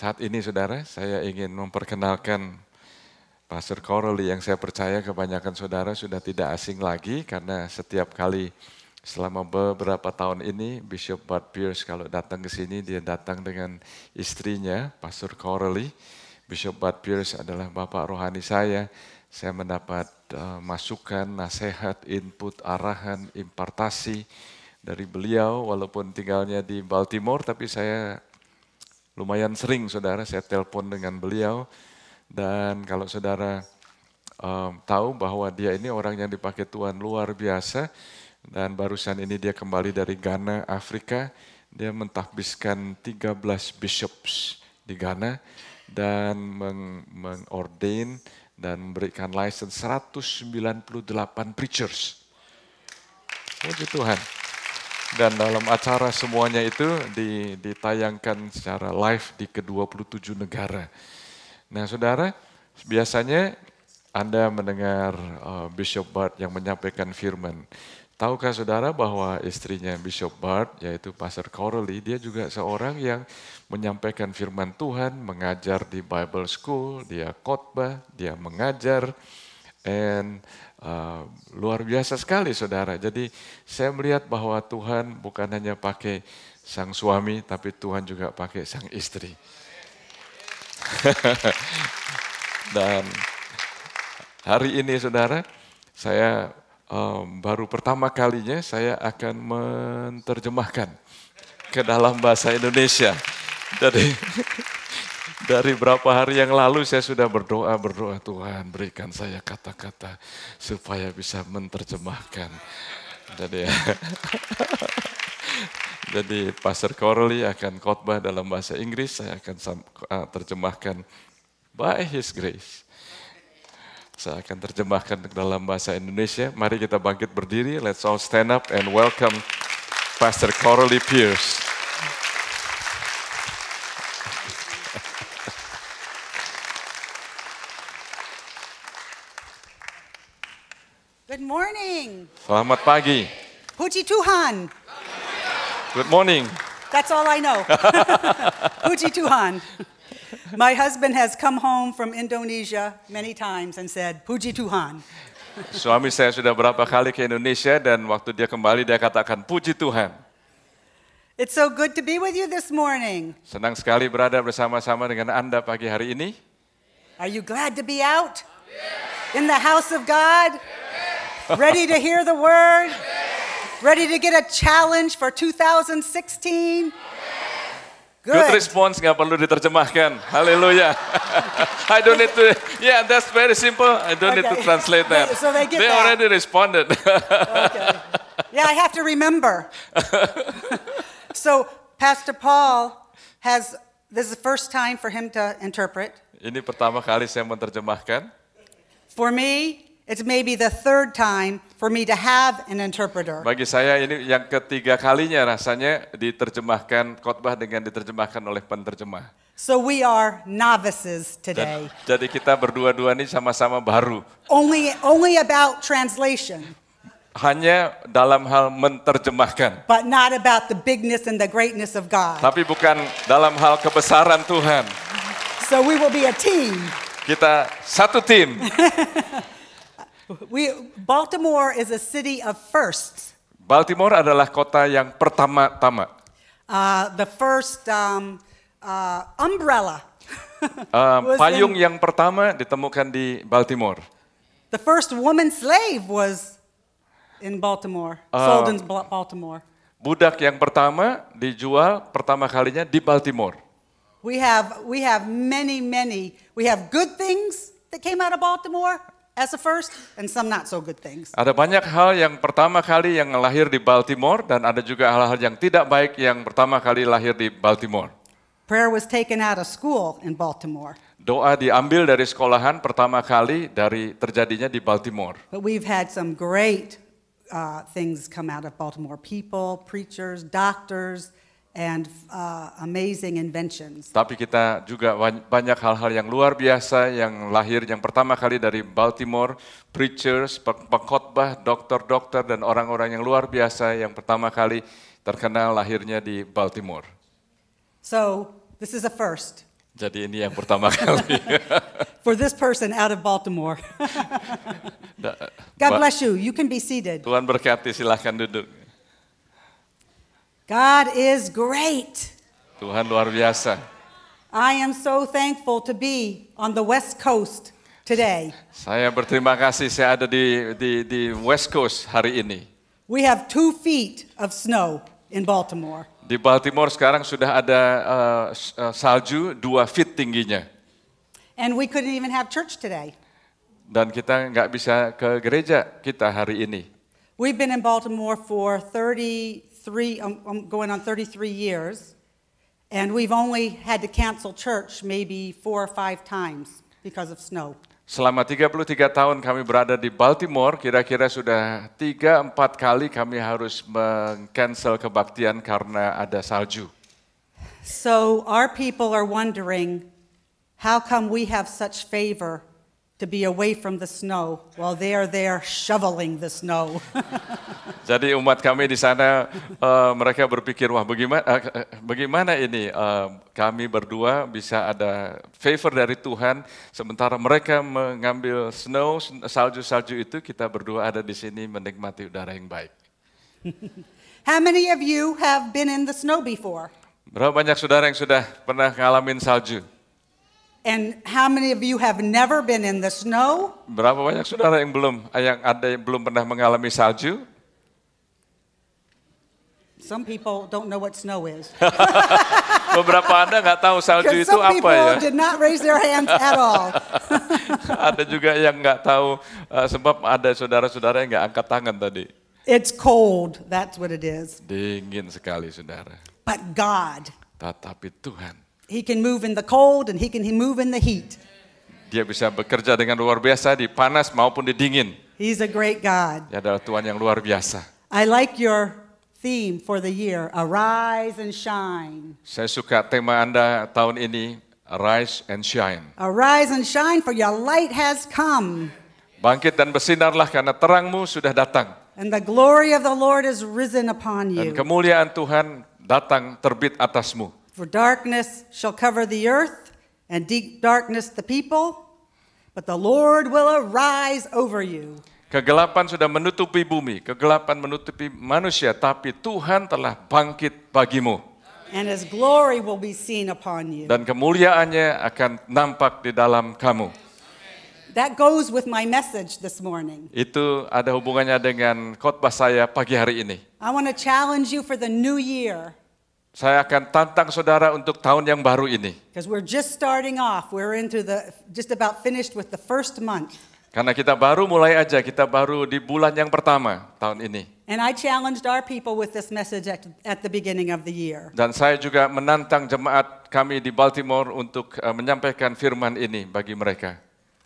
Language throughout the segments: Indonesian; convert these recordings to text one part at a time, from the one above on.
Saat ini saudara, saya ingin memperkenalkan Pastor Corley yang saya percaya kebanyakan saudara sudah tidak asing lagi karena setiap kali selama beberapa tahun ini Bishop Bud Pierce kalau datang ke sini dia datang dengan istrinya Pastor Corley. Bishop Bud Pierce adalah bapak rohani saya. Saya mendapat uh, masukan, nasihat, input, arahan, impartasi dari beliau walaupun tinggalnya di Baltimore tapi saya Lumayan sering saudara saya telepon dengan beliau dan kalau saudara um, tahu bahwa dia ini orang yang dipakai Tuhan luar biasa dan barusan ini dia kembali dari Ghana, Afrika. Dia mentahbiskan 13 bishops di Ghana dan meng mengordain dan memberikan license 198 preachers. Puji Tuhan. Dan dalam acara semuanya itu ditayangkan secara live di ke-27 negara. Nah saudara, biasanya Anda mendengar eh, Bishop Bart yang menyampaikan firman. Tahukah saudara bahwa istrinya Bishop Bart, yaitu Pastor Coralie, dia juga seorang yang menyampaikan firman Tuhan, mengajar di Bible School, dia khotbah, dia mengajar, and Eh, luar biasa sekali saudara. Jadi saya melihat bahwa Tuhan bukan hanya pakai sang suami, tapi Tuhan juga pakai sang istri. Dan hari ini saudara, saya um, baru pertama kalinya saya akan menerjemahkan ke dalam bahasa Indonesia. Jadi Dari berapa hari yang lalu saya sudah berdoa, berdoa Tuhan berikan saya kata-kata supaya bisa menerjemahkan. Jadi ya. Jadi Pastor Corley akan khotbah dalam bahasa Inggris, saya akan eh, terjemahkan by His Grace. Saya akan terjemahkan dalam bahasa Indonesia. Mari kita bangkit berdiri, let's all stand up and welcome Pastor Corley Pierce. Selamat pagi. Puji Tuhan. Good morning. That's all I know. Puji Tuhan. My husband has come home from Indonesia many times and said, Puji Tuhan. Suami saya sudah berapa kali ke Indonesia dan waktu dia kembali dia katakan puji Tuhan. It's so good to be with you this morning. Senang sekali berada bersama-sama dengan Anda pagi hari ini. Are you glad to be out? In the house of God? Ready to hear the word? Yes. Ready to get a challenge for 2016? Yes. Good. Good response nggak perlu diterjemahkan. Hallelujah. I don't need to. Yeah, that's very simple. I don't okay. need to translate that. So they get They that. already responded. okay. Yeah, I have to remember. so Pastor Paul has this is the first time for him to interpret. Ini pertama kali saya menerjemahkan. For me, It's maybe the third time for me to have an interpreter. Bagi saya ini yang ketiga kalinya rasanya diterjemahkan khotbah dengan diterjemahkan oleh penterjemah. So we are novices today. Dan, jadi kita berdua-dua ini sama-sama baru. Only only about translation. Hanya dalam hal menterjemahkan. But not about the bigness and the greatness of God. Tapi bukan dalam hal kebesaran Tuhan. So we will be a team. Kita satu tim. We Baltimore is a city of firsts. Baltimore adalah kota yang pertama-tama. Uh, the first um, uh, umbrella. uh, payung in, yang pertama ditemukan di Baltimore. The first woman slave was in Baltimore, uh, sold in Baltimore. Budak yang pertama dijual pertama kalinya di Baltimore. We have we have many many we have good things that came out of Baltimore. as a first and some not so good things. Ada banyak hal yang pertama kali yang lahir di Baltimore dan ada juga hal-hal yang tidak baik yang pertama kali lahir di Baltimore. Prayer was taken out of school in Baltimore. Doa diambil dari sekolahan pertama kali dari terjadinya di Baltimore. But we've had some great uh, things come out of Baltimore. People, preachers, doctors, and uh, amazing inventions. Tapi kita juga banyak hal-hal yang luar biasa yang lahir yang pertama kali dari Baltimore, preachers, pengkhotbah, dokter-dokter dan orang-orang yang luar biasa yang pertama kali terkenal lahirnya di Baltimore. So, this is a first. Jadi ini yang pertama kali. For this person out of Baltimore. God bless you. You can be seated. Tuhan berkati, silahkan duduk. God is great. Tuhan luar biasa. I am so thankful to be on the West Coast today. Saya berterima kasih saya ada di di di West Coast hari ini. We have two feet of snow in Baltimore. Di Baltimore sekarang sudah ada uh, salju dua feet tingginya. And we couldn't even have church today. Dan kita nggak bisa ke gereja kita hari ini. We've been in Baltimore for 30 3 I'm, going on 33 years, and we've only had to cancel church maybe four or five times because of snow. Selama 33 tahun kami berada di Baltimore, kira-kira sudah 3-4 kali kami harus mengcancel kebaktian karena ada salju. So our people are wondering how come we have such favor to be away from the snow while they are there shoveling the snow. Jadi umat kami di sana uh, mereka berpikir wah bagaimana uh, eh, eh, bagaimana ini uh, kami berdua bisa ada favor dari Tuhan sementara mereka mengambil snow salju-salju itu kita berdua ada di sini menikmati udara yang baik. How many of you have been in the snow before? Berapa banyak saudara yang sudah pernah ngalamin salju? And how many of you have never been in the snow? Berapa banyak saudara yang belum yang ada yang belum pernah mengalami salju? Some people don't know what snow is. Beberapa Anda nggak tahu salju itu some apa people ya. Did not raise their hands at all. ada juga yang nggak tahu uh, sebab ada saudara-saudara yang nggak angkat tangan tadi. It's cold, that's what it is. Dingin sekali saudara. But God. Tetapi Tuhan He can move in the cold and he can move in the heat. Dia bisa bekerja dengan luar biasa di panas maupun di dingin. He's a great God. Dia adalah Tuhan yang luar biasa. I like your theme for the year, arise and shine. Saya suka tema Anda tahun ini, arise and shine. Arise and shine for your light has come. Bangkit dan bersinarlah karena terangmu sudah datang. And the glory of the Lord is risen upon you. Dan kemuliaan Tuhan datang terbit atasmu. For darkness shall cover the earth, and deep darkness the people, but the Lord will arise over you. Kegelapan sudah menutupi bumi, kegelapan menutupi manusia, tapi Tuhan telah bangkit bagimu. And his glory will be seen upon you. Dan kemuliaannya akan nampak di dalam kamu. That goes with my message this morning. Itu ada hubungannya dengan khotbah saya pagi hari ini. I want to challenge you for the new year. Saya akan tantang saudara untuk tahun yang baru ini. Karena kita baru mulai aja, kita baru di bulan yang pertama tahun ini. Dan saya juga menantang jemaat kami di Baltimore untuk uh, menyampaikan firman ini bagi mereka.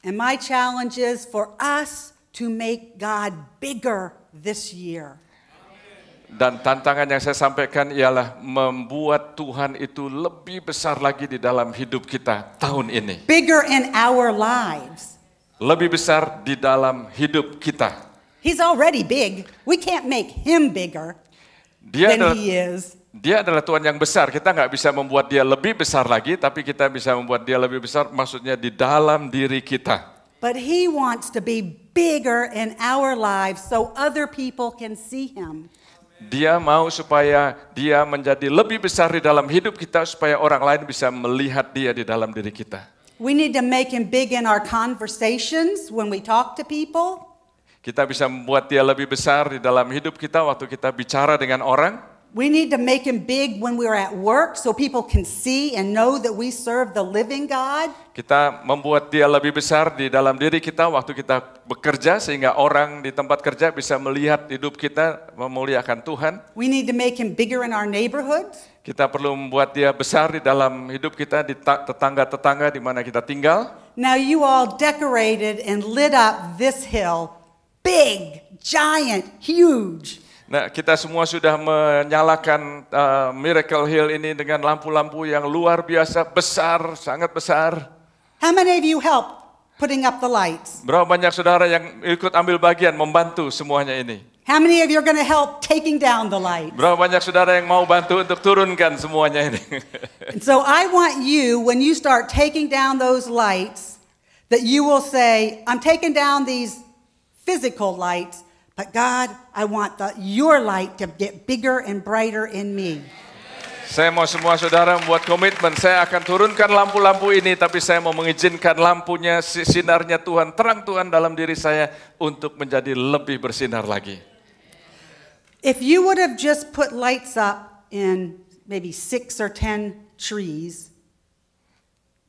And my challenge is for us to make God bigger this year. Dan tantangan yang saya sampaikan ialah membuat Tuhan itu lebih besar lagi di dalam hidup kita tahun ini. Bigger in our lives. Lebih besar di dalam hidup kita. He's already big. We can't make him bigger dia than adalah, he is. Dia adalah Tuhan yang besar. Kita nggak bisa membuat dia lebih besar lagi, tapi kita bisa membuat dia lebih besar. Maksudnya di dalam diri kita. But he wants to be bigger in our lives so other people can see him. Dia mau supaya dia menjadi lebih besar di dalam hidup kita supaya orang lain bisa melihat dia di dalam diri kita. We need to make him big in our conversations when we talk to people. Kita bisa membuat dia lebih besar di dalam hidup kita waktu kita bicara dengan orang. We need to make him big when we're at work so people can see and know that we serve the living God. Kita membuat dia lebih besar di dalam diri kita waktu kita bekerja sehingga orang di tempat kerja bisa melihat hidup kita memuliakan Tuhan. We need to make him bigger in our neighborhood. Kita perlu membuat dia besar di dalam hidup kita di tetangga-tetangga di mana kita tinggal. Now you all decorated and lit up this hill big, giant, huge. Nah, kita semua sudah menyalakan uh, Miracle Hill ini dengan lampu-lampu yang luar biasa besar, sangat besar. How many of you help putting up the lights? Berapa banyak saudara yang ikut ambil bagian membantu semuanya ini? How many of you are going to help taking down the lights? Berapa banyak saudara yang mau bantu untuk turunkan semuanya ini? And so I want you when you start taking down those lights that you will say, I'm taking down these physical lights But God, I want the, your light to get bigger and brighter in me. Saya mau semua saudara membuat komitmen, saya akan turunkan lampu-lampu ini, tapi saya mau mengizinkan lampunya, sinarnya Tuhan, terang Tuhan dalam diri saya untuk menjadi lebih bersinar lagi. If you would have just put lights up in maybe six or ten trees,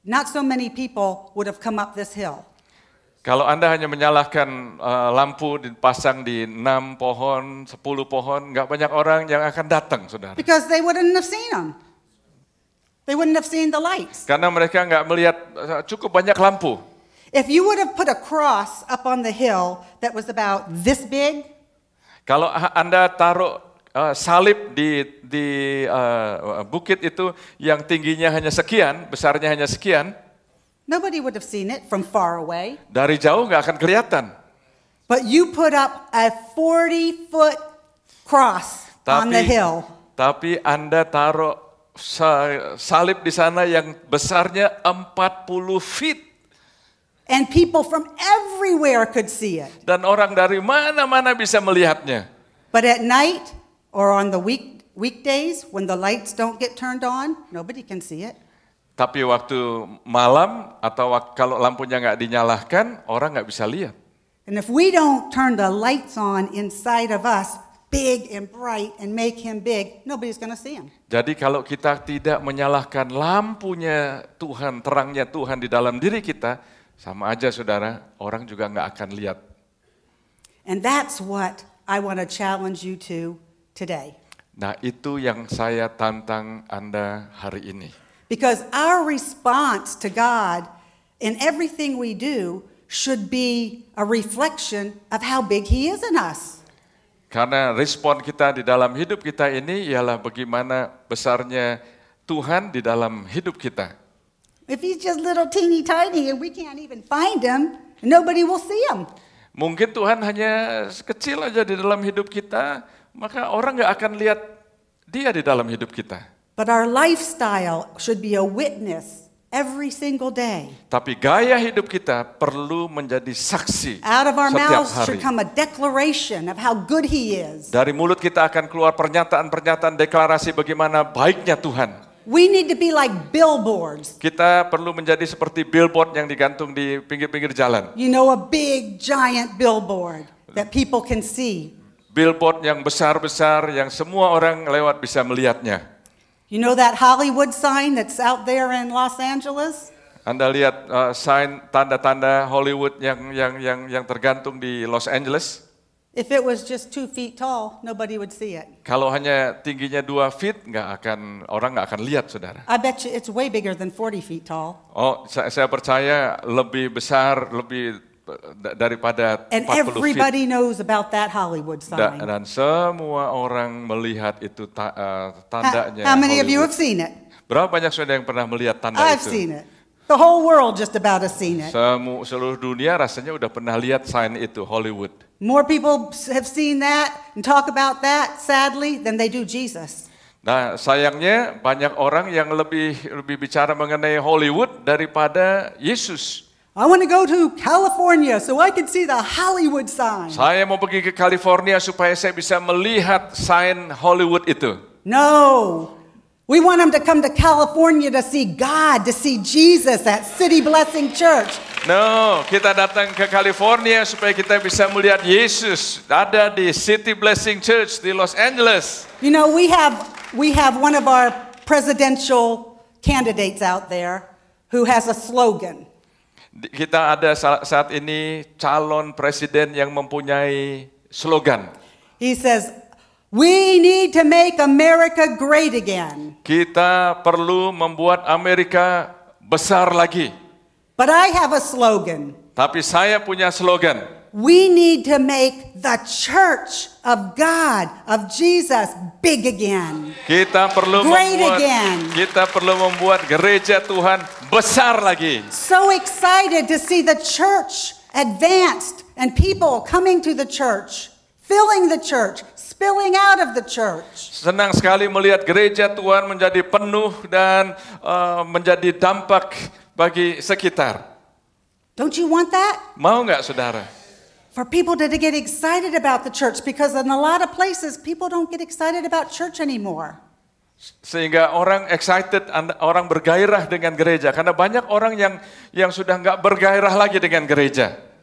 not so many people would have come up this hill. Kalau Anda hanya menyalahkan uh, lampu dipasang di 6 pohon, 10 pohon, nggak banyak orang yang akan datang, saudara. Because they wouldn't have seen them. They wouldn't have seen the lights. Karena mereka nggak melihat uh, cukup banyak lampu. If you would have put a cross up on the hill that was about this big. Kalau Anda taruh uh, salib di di uh, bukit itu yang tingginya hanya sekian, besarnya hanya sekian. Nobody would have seen it from far away. Dari jauh nggak akan kelihatan. But you put up a 40 foot cross tapi, on the hill. Tapi Anda taruh salib di sana yang besarnya 40 feet. And people from everywhere could see it. Dan orang dari mana-mana bisa melihatnya. But at night or on the week, weekdays when the lights don't get turned on, nobody can see it. Tapi waktu malam atau kalau lampunya nggak dinyalakan, orang nggak bisa lihat. And if we don't turn the lights on inside of us, big and bright and make him big, nobody's gonna see him. Jadi kalau kita tidak menyalahkan lampunya Tuhan, terangnya Tuhan di dalam diri kita, sama aja saudara, orang juga nggak akan lihat. And that's what I want to challenge you to today. Nah, itu yang saya tantang Anda hari ini. Because our response to God in everything we do should be a reflection of how big He is in us. Karena respon kita di dalam hidup kita ini ialah bagaimana besarnya Tuhan di dalam hidup kita. If he's just little teeny tiny and we can't even find him, nobody will see him. Mungkin Tuhan hanya kecil aja di dalam hidup kita, maka orang nggak akan lihat dia di dalam hidup kita. But our lifestyle should be a witness every single day. Tapi gaya hidup kita perlu menjadi saksi Out of our mouths hari. should come a declaration of how good he is. Dari mulut kita akan keluar pernyataan-pernyataan deklarasi bagaimana baiknya Tuhan. We need to be like billboards. Kita perlu menjadi seperti billboard yang digantung di pinggir-pinggir jalan. You know a big giant billboard that people can see. Billboard yang besar-besar yang semua orang lewat bisa melihatnya. You know that Hollywood sign that's out there in Los Angeles? Anda lihat uh, sign tanda-tanda Hollywood yang yang yang yang tergantung di Los Angeles? If it was just two feet tall, nobody would see it. Kalau hanya tingginya dua feet, nggak akan orang nggak akan lihat, saudara. I bet you it's way bigger than 40 feet tall. Oh, saya, saya percaya lebih besar, lebih daripada And 40 everybody knows about that sign. Da, dan semua orang melihat itu ta, uh, tandanya. How, how many of you have seen it? Berapa banyak saudara yang pernah melihat tanda I've itu? seen it. The whole world just about has seen it. Semu, seluruh dunia rasanya udah pernah lihat sign itu Hollywood. More people have seen that and talk about that sadly than they do Jesus. Nah, sayangnya banyak orang yang lebih lebih bicara mengenai Hollywood daripada Yesus. I want to go to California so I can see the Hollywood sign. Saya mau pergi ke California supaya saya bisa melihat sign Hollywood itu. No. We want them to come to California to see God, to see Jesus at City Blessing Church. No, kita datang ke California supaya kita bisa melihat Yesus ada di City Blessing Church di Los Angeles. You know, we have we have one of our presidential candidates out there who has a slogan. Kita ada saat ini calon presiden yang mempunyai slogan. He says, We need to make America great again. Kita perlu membuat Amerika besar lagi. But I have a slogan. Tapi saya punya slogan. we need to make the church of God, of Jesus, big again. Kita perlu Great membuat, again. Kita perlu membuat gereja Tuhan besar lagi. So excited to see the church advanced and people coming to the church, filling the church, spilling out of the church. Senang sekali melihat gereja Tuhan menjadi penuh dan uh, menjadi dampak bagi sekitar. Don't you want that? Mau nggak saudara? for people to, to get excited about the church because in a lot of places people don't get excited about church anymore. Sehingga orang excited, orang bergairah dengan gereja karena banyak orang yang yang sudah nggak bergairah lagi dengan gereja.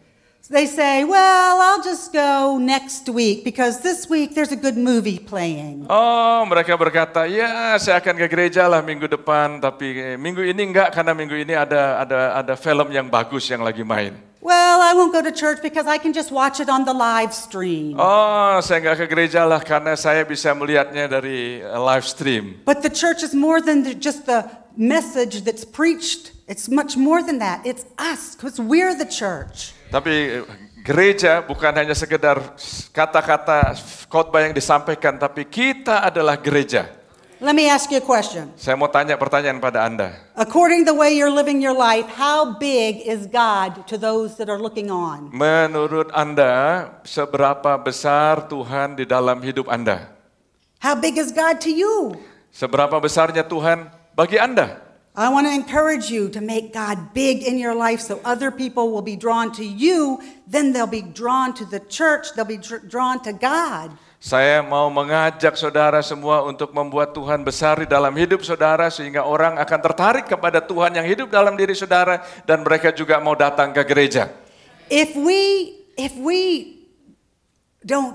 they say, well, I'll just go next week because this week there's a good movie playing. Oh, mereka berkata, ya saya akan ke gereja lah minggu depan, tapi eh, minggu ini enggak karena minggu ini ada ada ada film yang bagus yang lagi main. Well, I won't go to church because I can just watch it on the live stream. Oh, saya nggak ke gereja lah karena saya bisa melihatnya dari eh, live stream. But the church is more than just the message that's preached. It's much more than that. It's us, because we're the church. Tapi eh, gereja bukan hanya sekedar kata-kata khotbah yang disampaikan, tapi kita adalah gereja. Let me ask you a question. Saya mau tanya pertanyaan pada Anda. According the way you're living your life, how big is God to those that are looking on? Menurut Anda, seberapa besar Tuhan di dalam hidup Anda? How big is God to you? Seberapa besarnya Tuhan bagi Anda? I want to encourage you to make God big in your life so other people will be drawn to you, then they'll be drawn to the church, they'll be drawn to God. Saya mau mengajak saudara semua untuk membuat Tuhan besar di dalam hidup saudara sehingga orang akan tertarik kepada Tuhan yang hidup dalam diri saudara dan mereka juga mau datang ke gereja. If we if we don't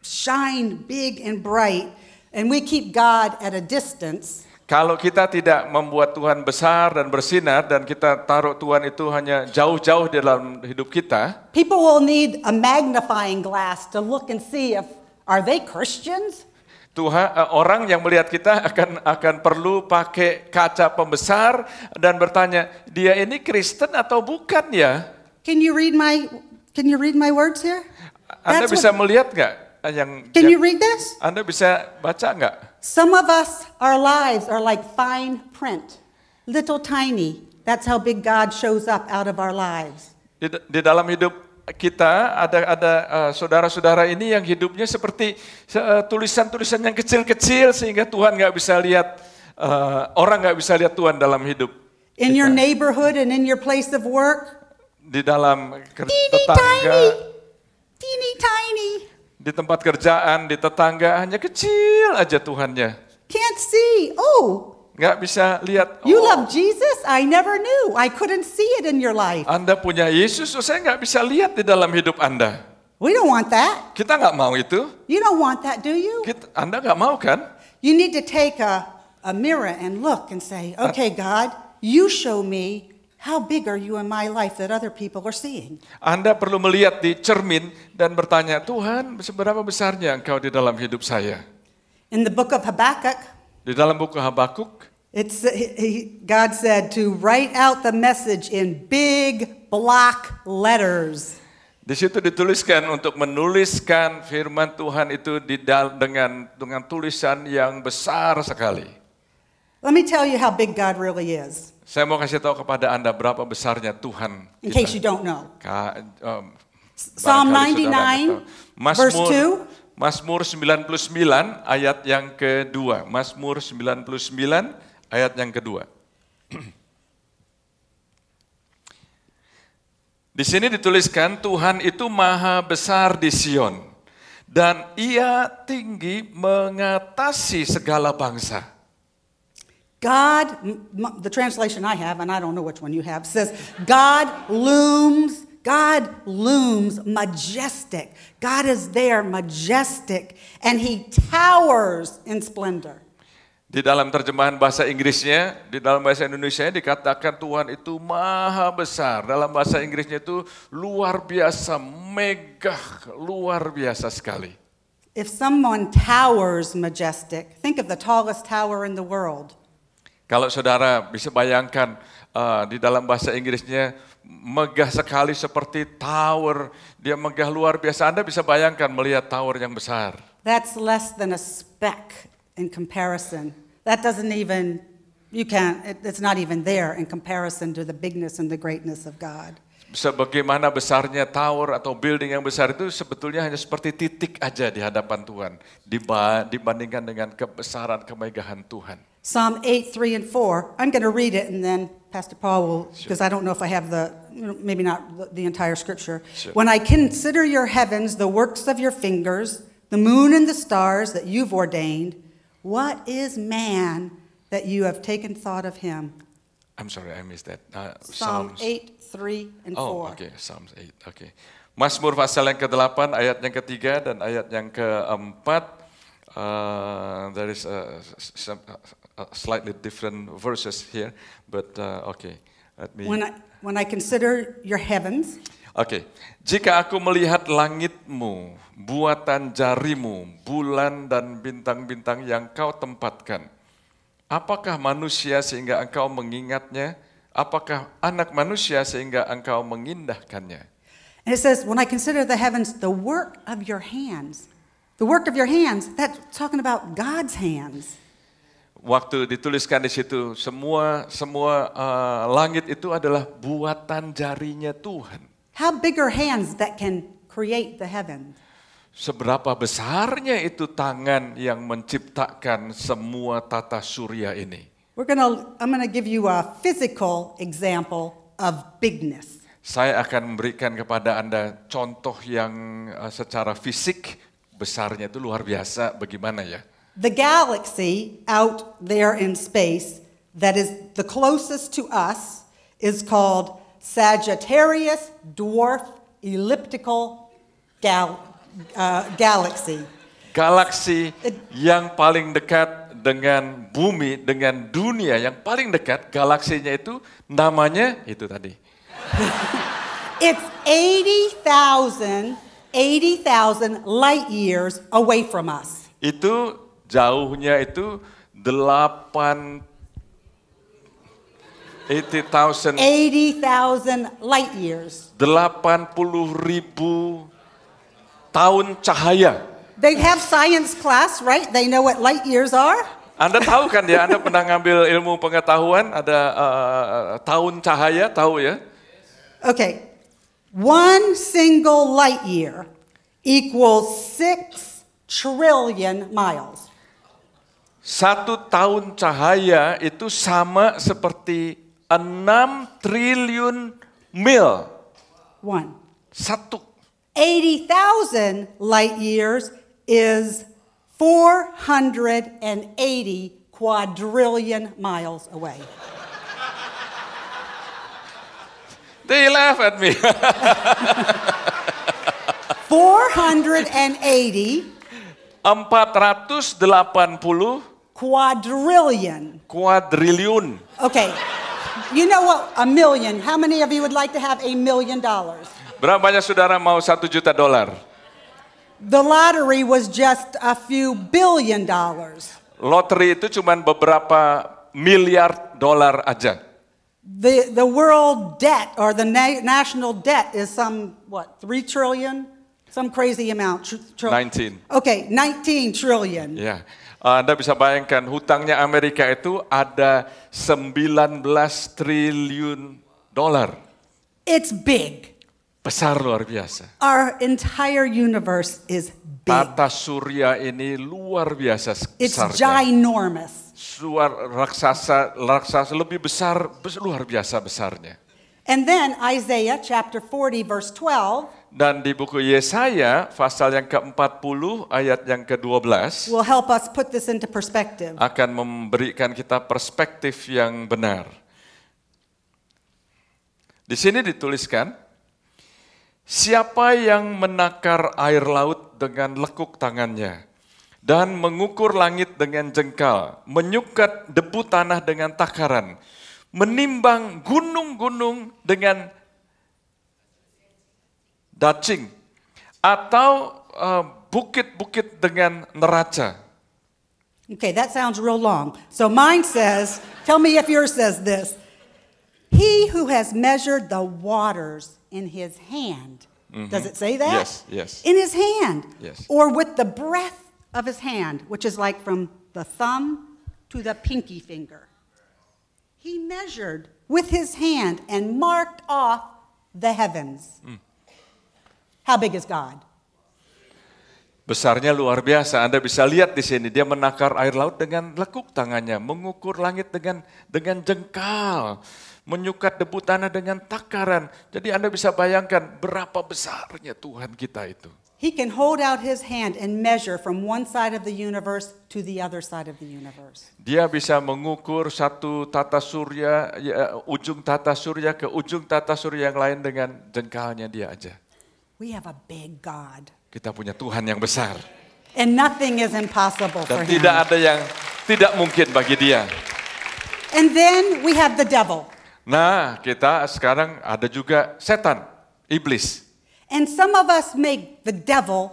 shine big and bright and we keep God at a distance, kalau kita tidak membuat Tuhan besar dan bersinar dan kita taruh Tuhan itu hanya jauh-jauh di dalam hidup kita, people will need a magnifying glass to look and see if Are they Christians? Tuhan eh, orang yang melihat kita akan akan perlu pakai kaca pembesar dan bertanya, dia ini Kristen atau bukan ya? Can you read my Can you read my words here? Anda That's bisa what, melihat nggak eh, yang Can yang, you read this? Anda bisa baca nggak? Some of us our lives are like fine print, little tiny. That's how big God shows up out of our lives. Di, di dalam hidup kita ada ada eh, saudara-saudara uh, ini yang hidupnya seperti eh, tulisan-tulisan yang kecil-kecil sehingga Tuhan nggak bisa lihat uh, orang nggak bisa lihat Tuhan dalam hidup. In your neighborhood and in your place of work. Di dalam tetangga. tiny. Di tempat kerjaan, di tetangga hanya kecil aja Tuhannya. Can't see. Oh, nggak bisa lihat. Oh, you love Jesus? I never knew. I couldn't see it in your life. Anda punya Yesus, so oh, saya nggak bisa lihat di dalam hidup Anda. We don't want that. Kita nggak mau itu. You don't want that, do you? Kita, anda nggak mau kan? You need to take a, a mirror and look and say, okay, God, you show me how big are you in my life that other people are seeing. Anda perlu melihat di cermin dan bertanya, Tuhan, seberapa besarnya Engkau di dalam hidup saya? In the book of Habakkuk, di dalam buku Habakuk. It's he, God said to write out the message in big block letters. Di situ dituliskan untuk menuliskan firman Tuhan itu di dengan dengan tulisan yang besar sekali. Let me tell you how big God really is. Saya mau kasih tahu kepada Anda berapa besarnya Tuhan. In case you don't know. Ka, um, Psalm 99 verse 2. Mazmur 99 ayat yang kedua. Mazmur 99 ayat yang kedua. Di sini dituliskan Tuhan itu maha besar di Sion dan ia tinggi mengatasi segala bangsa. God, the translation I have, and I don't know which one you have, says God looms God looms majestic. God is there majestic and he towers in splendor. Di dalam terjemahan bahasa Inggrisnya, di dalam bahasa Indonesia dikatakan Tuhan itu maha besar. Dalam bahasa Inggrisnya itu luar biasa, megah, luar biasa sekali. If someone towers majestic, think of the tallest tower in the world. Kalau saudara bisa bayangkan uh, di dalam bahasa Inggrisnya megah sekali seperti tower. Dia megah luar biasa. Anda bisa bayangkan melihat tower yang besar. That's less than a speck in comparison. That doesn't even you can't it, it's not even there in comparison to the bigness and the greatness of God. Sebagaimana besarnya tower atau building yang besar itu sebetulnya hanya seperti titik aja di hadapan Tuhan dibandingkan dengan kebesaran kemegahan Tuhan. Psalm 8:3 and 4. I'm going to read it and then Pastor Paul will, because sure. I don't know if I have the, maybe not the entire scripture. Sure. When I consider your heavens, the works of your fingers, the moon and the stars that you've ordained, what is man that you have taken thought of him? I'm sorry, I missed that. Uh, Psalm 8, 3, and oh, 4. Oh, okay, Psalms 8, okay. Masmur pasal yang ke-8, ayat yang ketiga dan ayat yang keempat. Uh, there is a, Uh, slightly different verses here, but uh, okay. Let me. When I when I consider your heavens. okay. jika aku melihat langitmu, buatan jarimu, bulan dan bintang-bintang yang kau tempatkan, apakah manusia sehingga engkau mengingatnya? Apakah anak manusia sehingga engkau mengindahkannya? And it says, when I consider the heavens, the work of your hands, the work of your hands, that's talking about God's hands waktu dituliskan di situ semua semua uh, langit itu adalah buatan jarinya Tuhan. How bigger hands that can create the heaven? Seberapa besarnya itu tangan yang menciptakan semua tata surya ini? We're gonna, I'm gonna give you a physical example of bigness. Saya akan memberikan kepada anda contoh yang eh, secara fisik besarnya itu luar biasa. Bagaimana ya? the galaxy out there in space that is the closest to us is called Sagittarius Dwarf Elliptical Gal uh, Galaxy. Galaksi yang paling dekat dengan bumi, dengan dunia yang paling dekat, galaksinya itu namanya itu tadi. It's 80,000 80, light years away from us. Itu jauhnya itu 8 80,000 thousand light years. 80 ribu tahun cahaya. They have science class, right? They know what light years are. Anda tahu kan ya, Anda pernah ngambil ilmu pengetahuan, ada uh, tahun cahaya, tahu ya? Okay, one single light year equals six trillion miles satu tahun cahaya itu sama seperti 6 triliun mil. One. Satu. 80,000 light years is 480 quadrillion miles away. They laugh at me. 480 480 Quadrillion. Quadrillion. Okay. You know what? A million. How many of you would like to have a million dollars? Berapa banyak saudara mau satu juta dolar? The lottery was just a few billion dollars. Lottery itu cuma beberapa miliar dolar aja. The the world debt or the na national debt is some what three trillion. Some crazy amount. Tr 19. Okay, 19 trillion. Ya. Yeah. Anda bisa bayangkan hutangnya Amerika itu ada 19 triliun dolar. It's big. Besar luar biasa. Our entire universe is big. Tata surya ini luar biasa It's besarnya. ginormous. Suar raksasa raksasa lebih besar luar biasa besarnya. And then Isaiah chapter 40 verse 12 dan di buku Yesaya pasal yang ke-40 ayat yang ke-12 will akan memberikan kita perspektif yang benar. Di sini dituliskan siapa yang menakar air laut dengan lekuk tangannya dan mengukur langit dengan jengkal, menyukat debu tanah dengan takaran, menimbang gunung-gunung dengan Dacing. Atau eh, bukit-bukit uh, dengan neraca. Okay, that sounds real long. So mine says, tell me if yours says this. He who has measured the waters in his hand. Mm -hmm. Does it say that? Yes, yes. In his hand. Yes. Or with the breath of his hand, which is like from the thumb to the pinky finger. He measured with his hand and marked off the heavens. Mm. How big is God? Besarnya luar biasa. Anda bisa lihat di sini dia menakar air laut dengan lekuk tangannya, mengukur langit dengan dengan jengkal, menyukat debu tanah dengan takaran. Jadi Anda bisa bayangkan berapa besarnya Tuhan kita itu. He can hold out his hand and measure from one side of the universe to the other side of the universe. Dia bisa mengukur satu tata surya, ya, ujung tata surya ke ujung tata surya yang lain dengan jengkalnya dia aja. We have a big God. Kita punya Tuhan yang besar. And nothing is impossible Dan for tidak him. ada yang tidak mungkin bagi dia. And then we have the devil. Nah, kita sekarang ada juga setan, iblis. And some of us make the devil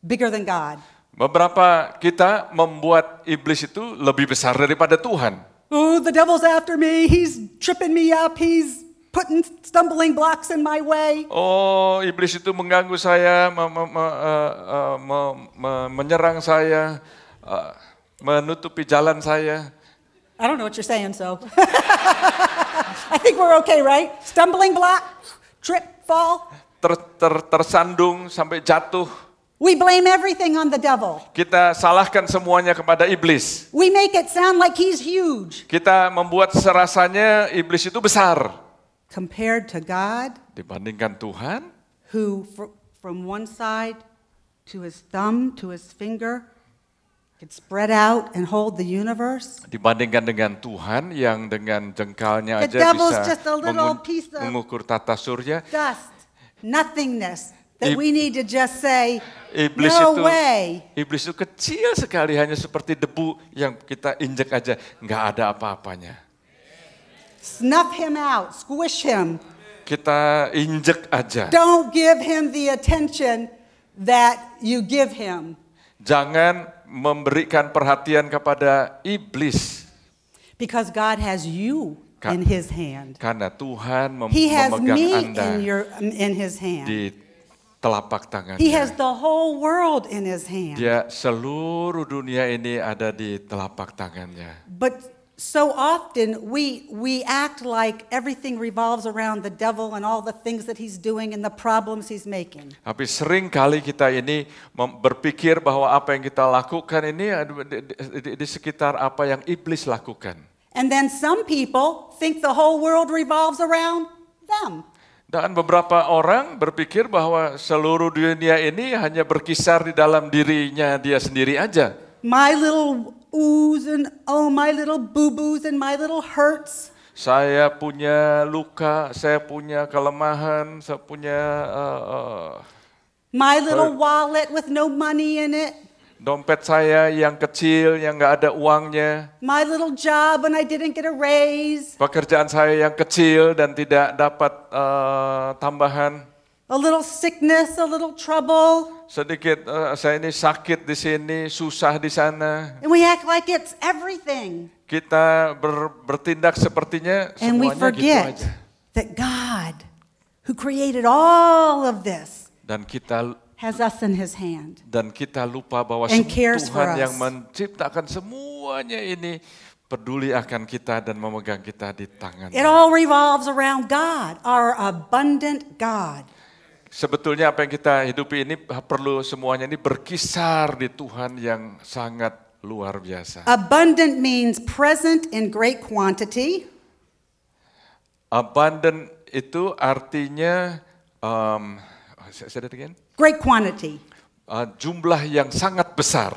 bigger than God. Beberapa kita membuat iblis itu lebih besar daripada Tuhan. Oh, the devil's after me. He's tripping me up. He's putting stumbling blocks in my way. Oh, iblis itu mengganggu saya, me, me, me, uh, me, me, menyerang saya, uh, menutupi jalan saya. I don't know what you're saying, so. I think we're okay, right? Stumbling block, trip, fall. Ter, ter, tersandung sampai jatuh. We blame everything on the devil. Kita salahkan semuanya kepada iblis. We make it sound like he's huge. Kita membuat serasanya iblis itu besar compared to God, dibandingkan Tuhan, who fr- from one side to his thumb to his finger could spread out and hold the universe. Dibandingkan dengan Tuhan yang dengan jengkalnya the aja bisa just a piece of mengukur tata surya. Dust, nothingness. That we need to just say, iblis no itu, way. Iblis itu kecil sekali, hanya seperti debu yang kita injek aja, nggak ada apa-apanya. Snuff him out, squish him. Kita injek aja. Don't give him the attention that you give him. Jangan memberikan perhatian kepada iblis. Because God has you in his hand. Karena Tuhan mem he has memegang me Anda in your, in his hand. di telapak tangannya. He has the whole world in his hand. Dia seluruh dunia ini ada di telapak tangannya. But so often we, we act like everything revolves around the devil and all the things that he's doing and the problems he's making. Tapi sering kali kita ini berpikir bahwa apa yang kita lakukan ini di, di, di sekitar apa yang iblis lakukan. And then some people think the whole world revolves around them. Dan beberapa orang berpikir bahwa seluruh dunia ini hanya berkisar di dalam dirinya dia sendiri aja. My little oohs and oh my little boo-boos and my little hurts. Saya punya luka, saya punya kelemahan, saya punya uh, uh, my little hurt. wallet with no money in it. Dompet saya yang kecil yang nggak ada uangnya. My little job and I didn't get a raise. Pekerjaan saya yang kecil dan tidak dapat uh, tambahan. A little sickness, a little trouble. Sedikit uh, saya ini sakit di sini, susah di sana. And we act like it's everything. Kita ber, bertindak sepertinya And semuanya we gitu forget gitu aja. that God who created all of this dan kita has us in his hand. Dan kita lupa bahwa and cares Tuhan yang menciptakan semuanya ini peduli akan kita dan memegang kita di tangan. It all revolves around God, our abundant God sebetulnya apa yang kita hidupi ini perlu semuanya ini berkisar di Tuhan yang sangat luar biasa. Abundant means present in great quantity. Abundant itu artinya um, say that again. Great quantity. Uh, jumlah yang sangat besar.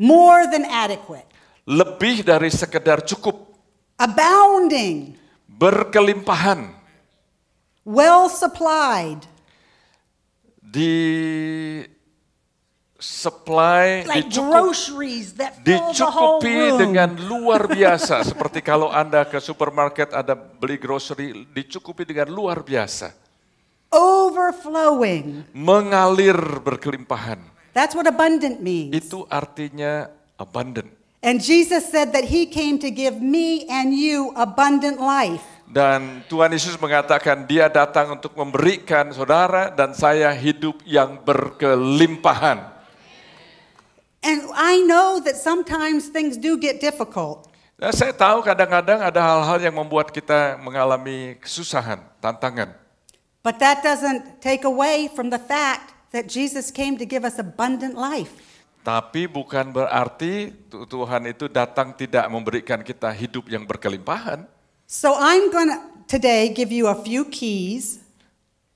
More than adequate. Lebih dari sekedar cukup. Abounding. Berkelimpahan. well supplied. The supply like groceries that fill the whole room. dengan luar biasa seperti kalau Anda ke supermarket ada beli grocery dicukupi dengan luar biasa. Overflowing. Mengalir berkelimpahan. That's what abundant means. Itu artinya abundant. And Jesus said that he came to give me and you abundant life. Dan Tuhan Yesus mengatakan dia datang untuk memberikan saudara dan saya hidup yang berkelimpahan. And I know that sometimes things do get difficult. Nah, saya tahu kadang-kadang ada hal-hal yang membuat kita mengalami kesusahan, tantangan. But that doesn't take away from the fact that Jesus came to give us abundant life. Tapi bukan berarti Tuhan itu datang tidak memberikan kita hidup yang berkelimpahan. So I'm going to today give you a few keys.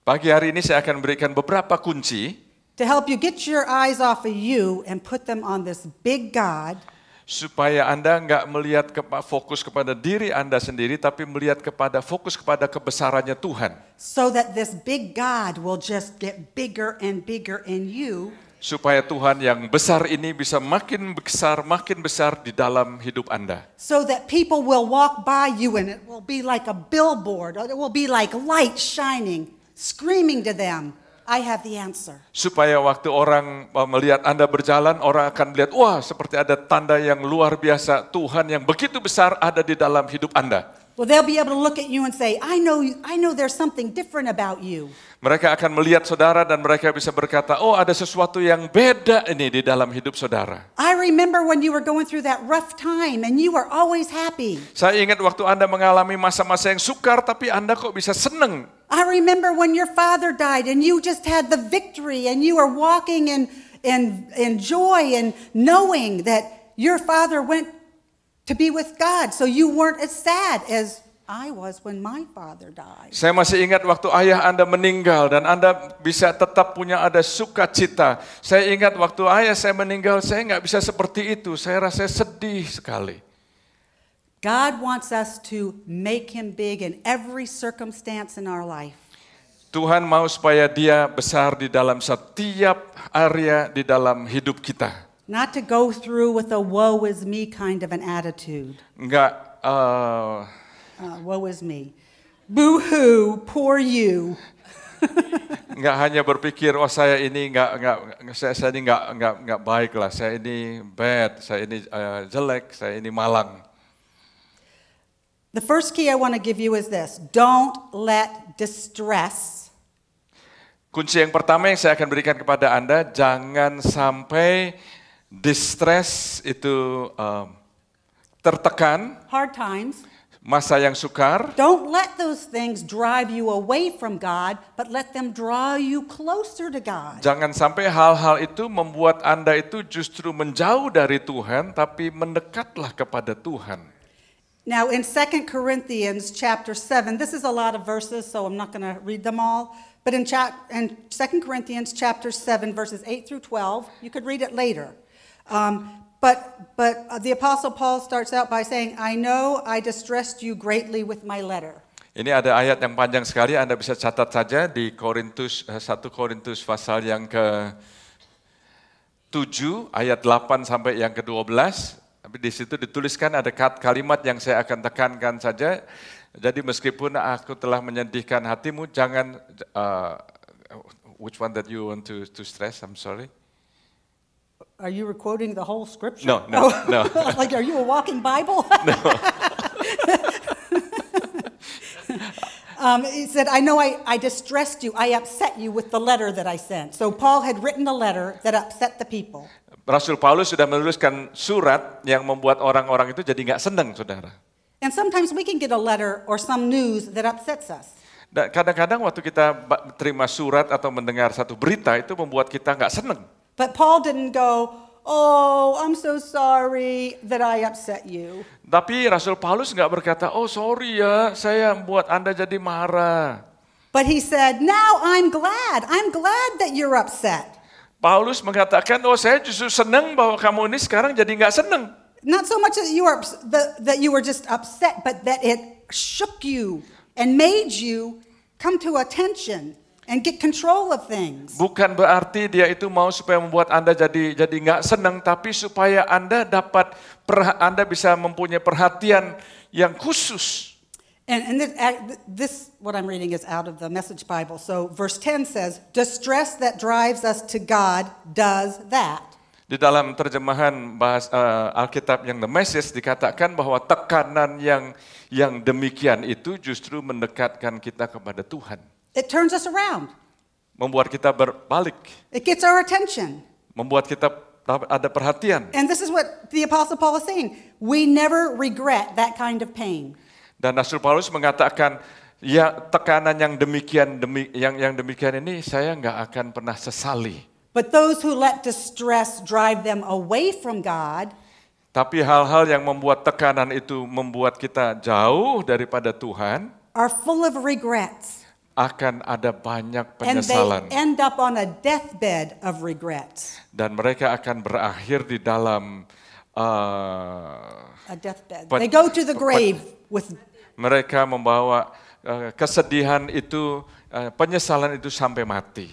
Pagi hari ini saya akan berikan beberapa kunci to help you get your eyes off of you and put them on this big God. supaya Anda nggak melihat ke, fokus kepada diri Anda sendiri, tapi melihat kepada fokus kepada kebesarannya Tuhan. So that this big God will just get bigger and bigger in you. supaya Tuhan yang besar ini bisa makin besar, makin besar di dalam hidup Anda. So that people will walk by you and it will be like a billboard, or it will be like light shining, screaming to them, I have the answer. Supaya waktu orang uh, melihat Anda berjalan, orang akan melihat, wah seperti ada tanda yang luar biasa, Tuhan yang begitu besar ada di dalam hidup Anda. Well, they'll be able to look at you and say, I know, I know there's something different about you. Mereka akan melihat saudara dan mereka bisa berkata, oh ada sesuatu yang beda ini di dalam hidup saudara. I remember when you were going through that rough time and you were always happy. Saya ingat waktu Anda mengalami masa-masa yang sukar tapi Anda kok bisa seneng? I remember when your father died and you just had the victory and you were walking in in in joy and knowing that your father went to be with God so you weren't as sad as I was when my father died. Saya masih ingat waktu ayah Anda meninggal dan Anda bisa tetap punya ada sukacita. Saya ingat waktu ayah saya meninggal, saya nggak bisa seperti itu. Saya rasa sedih sekali. God wants us to make him big in every circumstance in our life. Tuhan mau supaya dia besar di dalam setiap area di dalam hidup kita. Not to go through with a woe is me kind of an attitude. Got, uh... Uh, woe is me. Boo hoo, poor you. nggak hanya berpikir oh saya ini nggak nggak saya, saya ini nggak nggak nggak baik lah saya ini bad saya ini uh, jelek saya ini malang. The first key I want to give you is this: don't let distress. Kunci yang pertama yang saya akan berikan kepada anda jangan sampai Distress itu um, tertekan. Hard times. Masa yang sukar. Don't let those things drive you away from God, but let them draw you closer to God. Jangan sampai hal-hal itu membuat Anda itu justru menjauh dari Tuhan, tapi mendekatlah kepada Tuhan. Now in 2 Corinthians chapter 7, this is a lot of verses, so I'm not going to read them all. But in, Second in 2 Corinthians chapter 7, verses 8 through 12, you could read it later. Um, but, but the Apostle Paul starts out by saying, I know I distressed you greatly with my letter. Ini ada ayat yang panjang sekali, Anda bisa catat saja di Korintus 1 eh, Korintus pasal yang ke 7 ayat 8 sampai yang ke-12. Tapi di situ dituliskan ada kalimat yang saya akan tekankan saja. Jadi meskipun aku telah menyedihkan hatimu, jangan uh, which one that you want to to stress? I'm sorry. Are you quoting the whole scripture? No, no, oh. no. like, are you a walking Bible? no. Um, he said, I know I, I distressed you, I upset you with the letter that I sent. So Paul had written a letter that upset the people. Rasul Paulus sudah menuliskan surat yang membuat orang-orang itu jadi nggak seneng, saudara. And sometimes we can get a letter or some news that upsets us. Kadang-kadang waktu kita terima surat atau mendengar satu berita itu membuat kita nggak seneng. But Paul didn't go, Oh, I'm so sorry that I upset you. Tapi Rasul Paulus nggak berkata, "Oh, sorry ya, saya membuat Anda jadi marah." But he said, "Now I'm glad. I'm glad that you're upset." Paulus mengatakan, "Oh, saya justru senang bahwa kamu ini sekarang jadi nggak senang." Not so much that you were the, that you were just upset, but that it shook you and made you come to attention. and get control of things. Bukan berarti dia itu mau supaya membuat Anda jadi jadi nggak senang, tapi supaya Anda dapat Anda bisa mempunyai perhatian yang khusus. And, and this, uh, this, what I'm reading is out of the Message Bible. So verse 10 says, "Distress that drives us to God does that." Di dalam terjemahan bahas, uh, Alkitab yang The Message dikatakan bahwa tekanan yang yang demikian itu justru mendekatkan kita kepada Tuhan. It turns us around. Membuat kita berbalik. It gets our attention. Membuat kita ada perhatian. And this is what the apostle Paul is saying. We never regret that kind of pain. Dan Rasul Paulus mengatakan, ya tekanan yang demikian demi, yang yang demikian ini saya nggak akan pernah sesali. But those who let distress drive them away from God. Tapi hal-hal yang membuat tekanan itu membuat kita jauh daripada Tuhan. Are full of regrets akan ada banyak penyesalan. And they end up on a deathbed of regrets. Dan mereka akan berakhir di dalam uh, a deathbed. They go to the grave with mereka membawa uh, kesedihan itu uh, penyesalan itu sampai mati.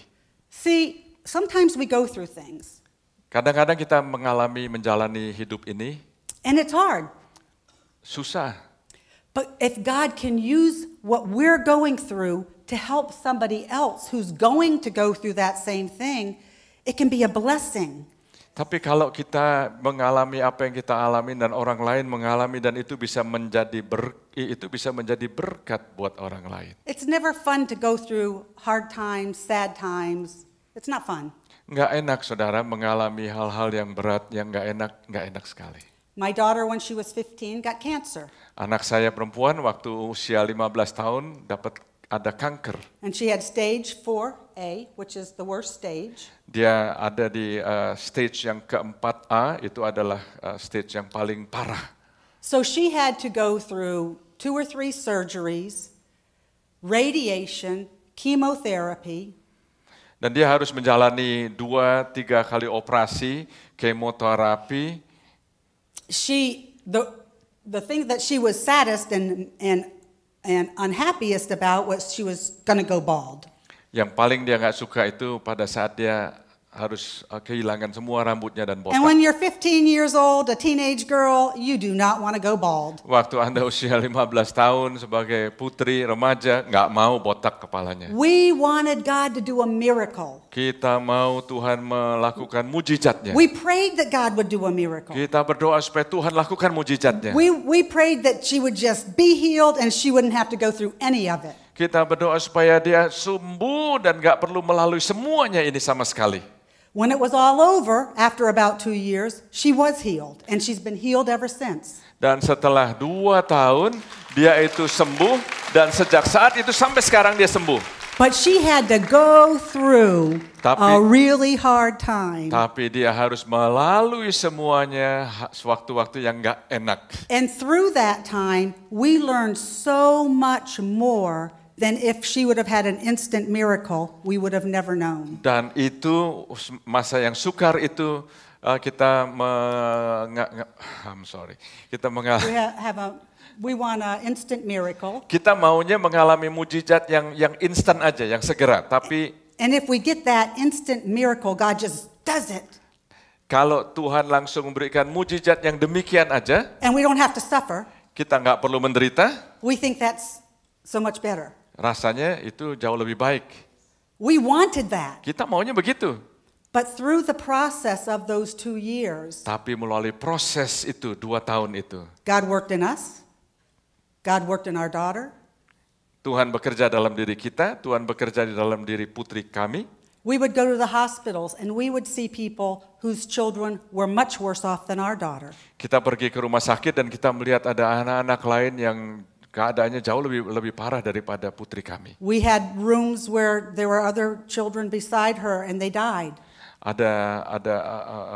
See, sometimes we go through things. Kadang-kadang kita mengalami menjalani hidup ini. And it's hard. Susah. But if God can use what we're going through to help somebody else who's going to go through that same thing, it can be a blessing. Tapi kalau kita mengalami apa yang kita alami dan orang lain mengalami dan itu bisa menjadi ber, itu bisa menjadi berkat buat orang lain. It's never fun to go through hard times, sad times. It's not fun. Enggak enak saudara mengalami hal-hal yang berat yang enggak enak, enggak enak sekali. My daughter when she was 15 got cancer. Anak saya perempuan waktu usia 15 tahun dapat ada kanker. And she had stage 4A, which is the worst stage. Dia ada di uh, stage yang keempat A, itu adalah uh, stage yang paling parah. So she had to go through two or three surgeries, radiation, chemotherapy. Dan dia harus menjalani dua, tiga kali operasi, kemoterapi. She the the thing that she was saddest and and and unhappiest about was she was go bald. Yang paling dia nggak suka itu pada saat dia harus uh, kehilangan semua rambutnya dan botak. And when you're 15 years old, a teenage girl, you do not want to go bald. Waktu Anda usia 15 tahun sebagai putri remaja, nggak mau botak kepalanya. We wanted God to do a miracle. Kita mau Tuhan melakukan mujizatnya. We prayed that God would do a miracle. Kita berdoa supaya Tuhan lakukan mujizatnya. We we prayed that she would just be healed and she wouldn't have to go through any of it. Kita berdoa supaya dia sembuh dan gak perlu melalui semuanya ini sama sekali. When it was all over, after about two years, she was healed, and she's been healed ever since. Dan setelah dua tahun, dia itu sembuh, dan sejak saat itu sampai sekarang dia sembuh. But she had to go through tapi, a really hard time. Tapi dia harus melalui semuanya sewaktu waktu yang nggak enak. And through that time, we learned so much more then if she would have had an instant miracle, we would have never known. Dan itu masa yang sukar itu uh, kita meng I'm sorry. Kita meng We have a We want an instant miracle. Kita maunya mengalami mujizat yang yang instan aja, yang segera, tapi And if we get that instant miracle, God just does it. Kalau Tuhan langsung memberikan mujizat yang demikian aja, and we don't have to suffer. Kita nggak perlu menderita. We think that's so much better rasanya itu jauh lebih baik. We wanted that. Kita maunya begitu. But through the process of those two years, tapi melalui proses itu dua tahun itu, God worked in us. God worked in our daughter. Tuhan bekerja dalam diri kita, Tuhan bekerja di dalam diri putri kami. We would go to the hospitals and we would see people whose children were much worse off than our daughter. Kita pergi ke rumah sakit dan kita melihat ada anak-anak lain yang keadaannya jauh lebih lebih parah daripada putri kami. We had rooms where there were other children beside her and they died ada ada uh,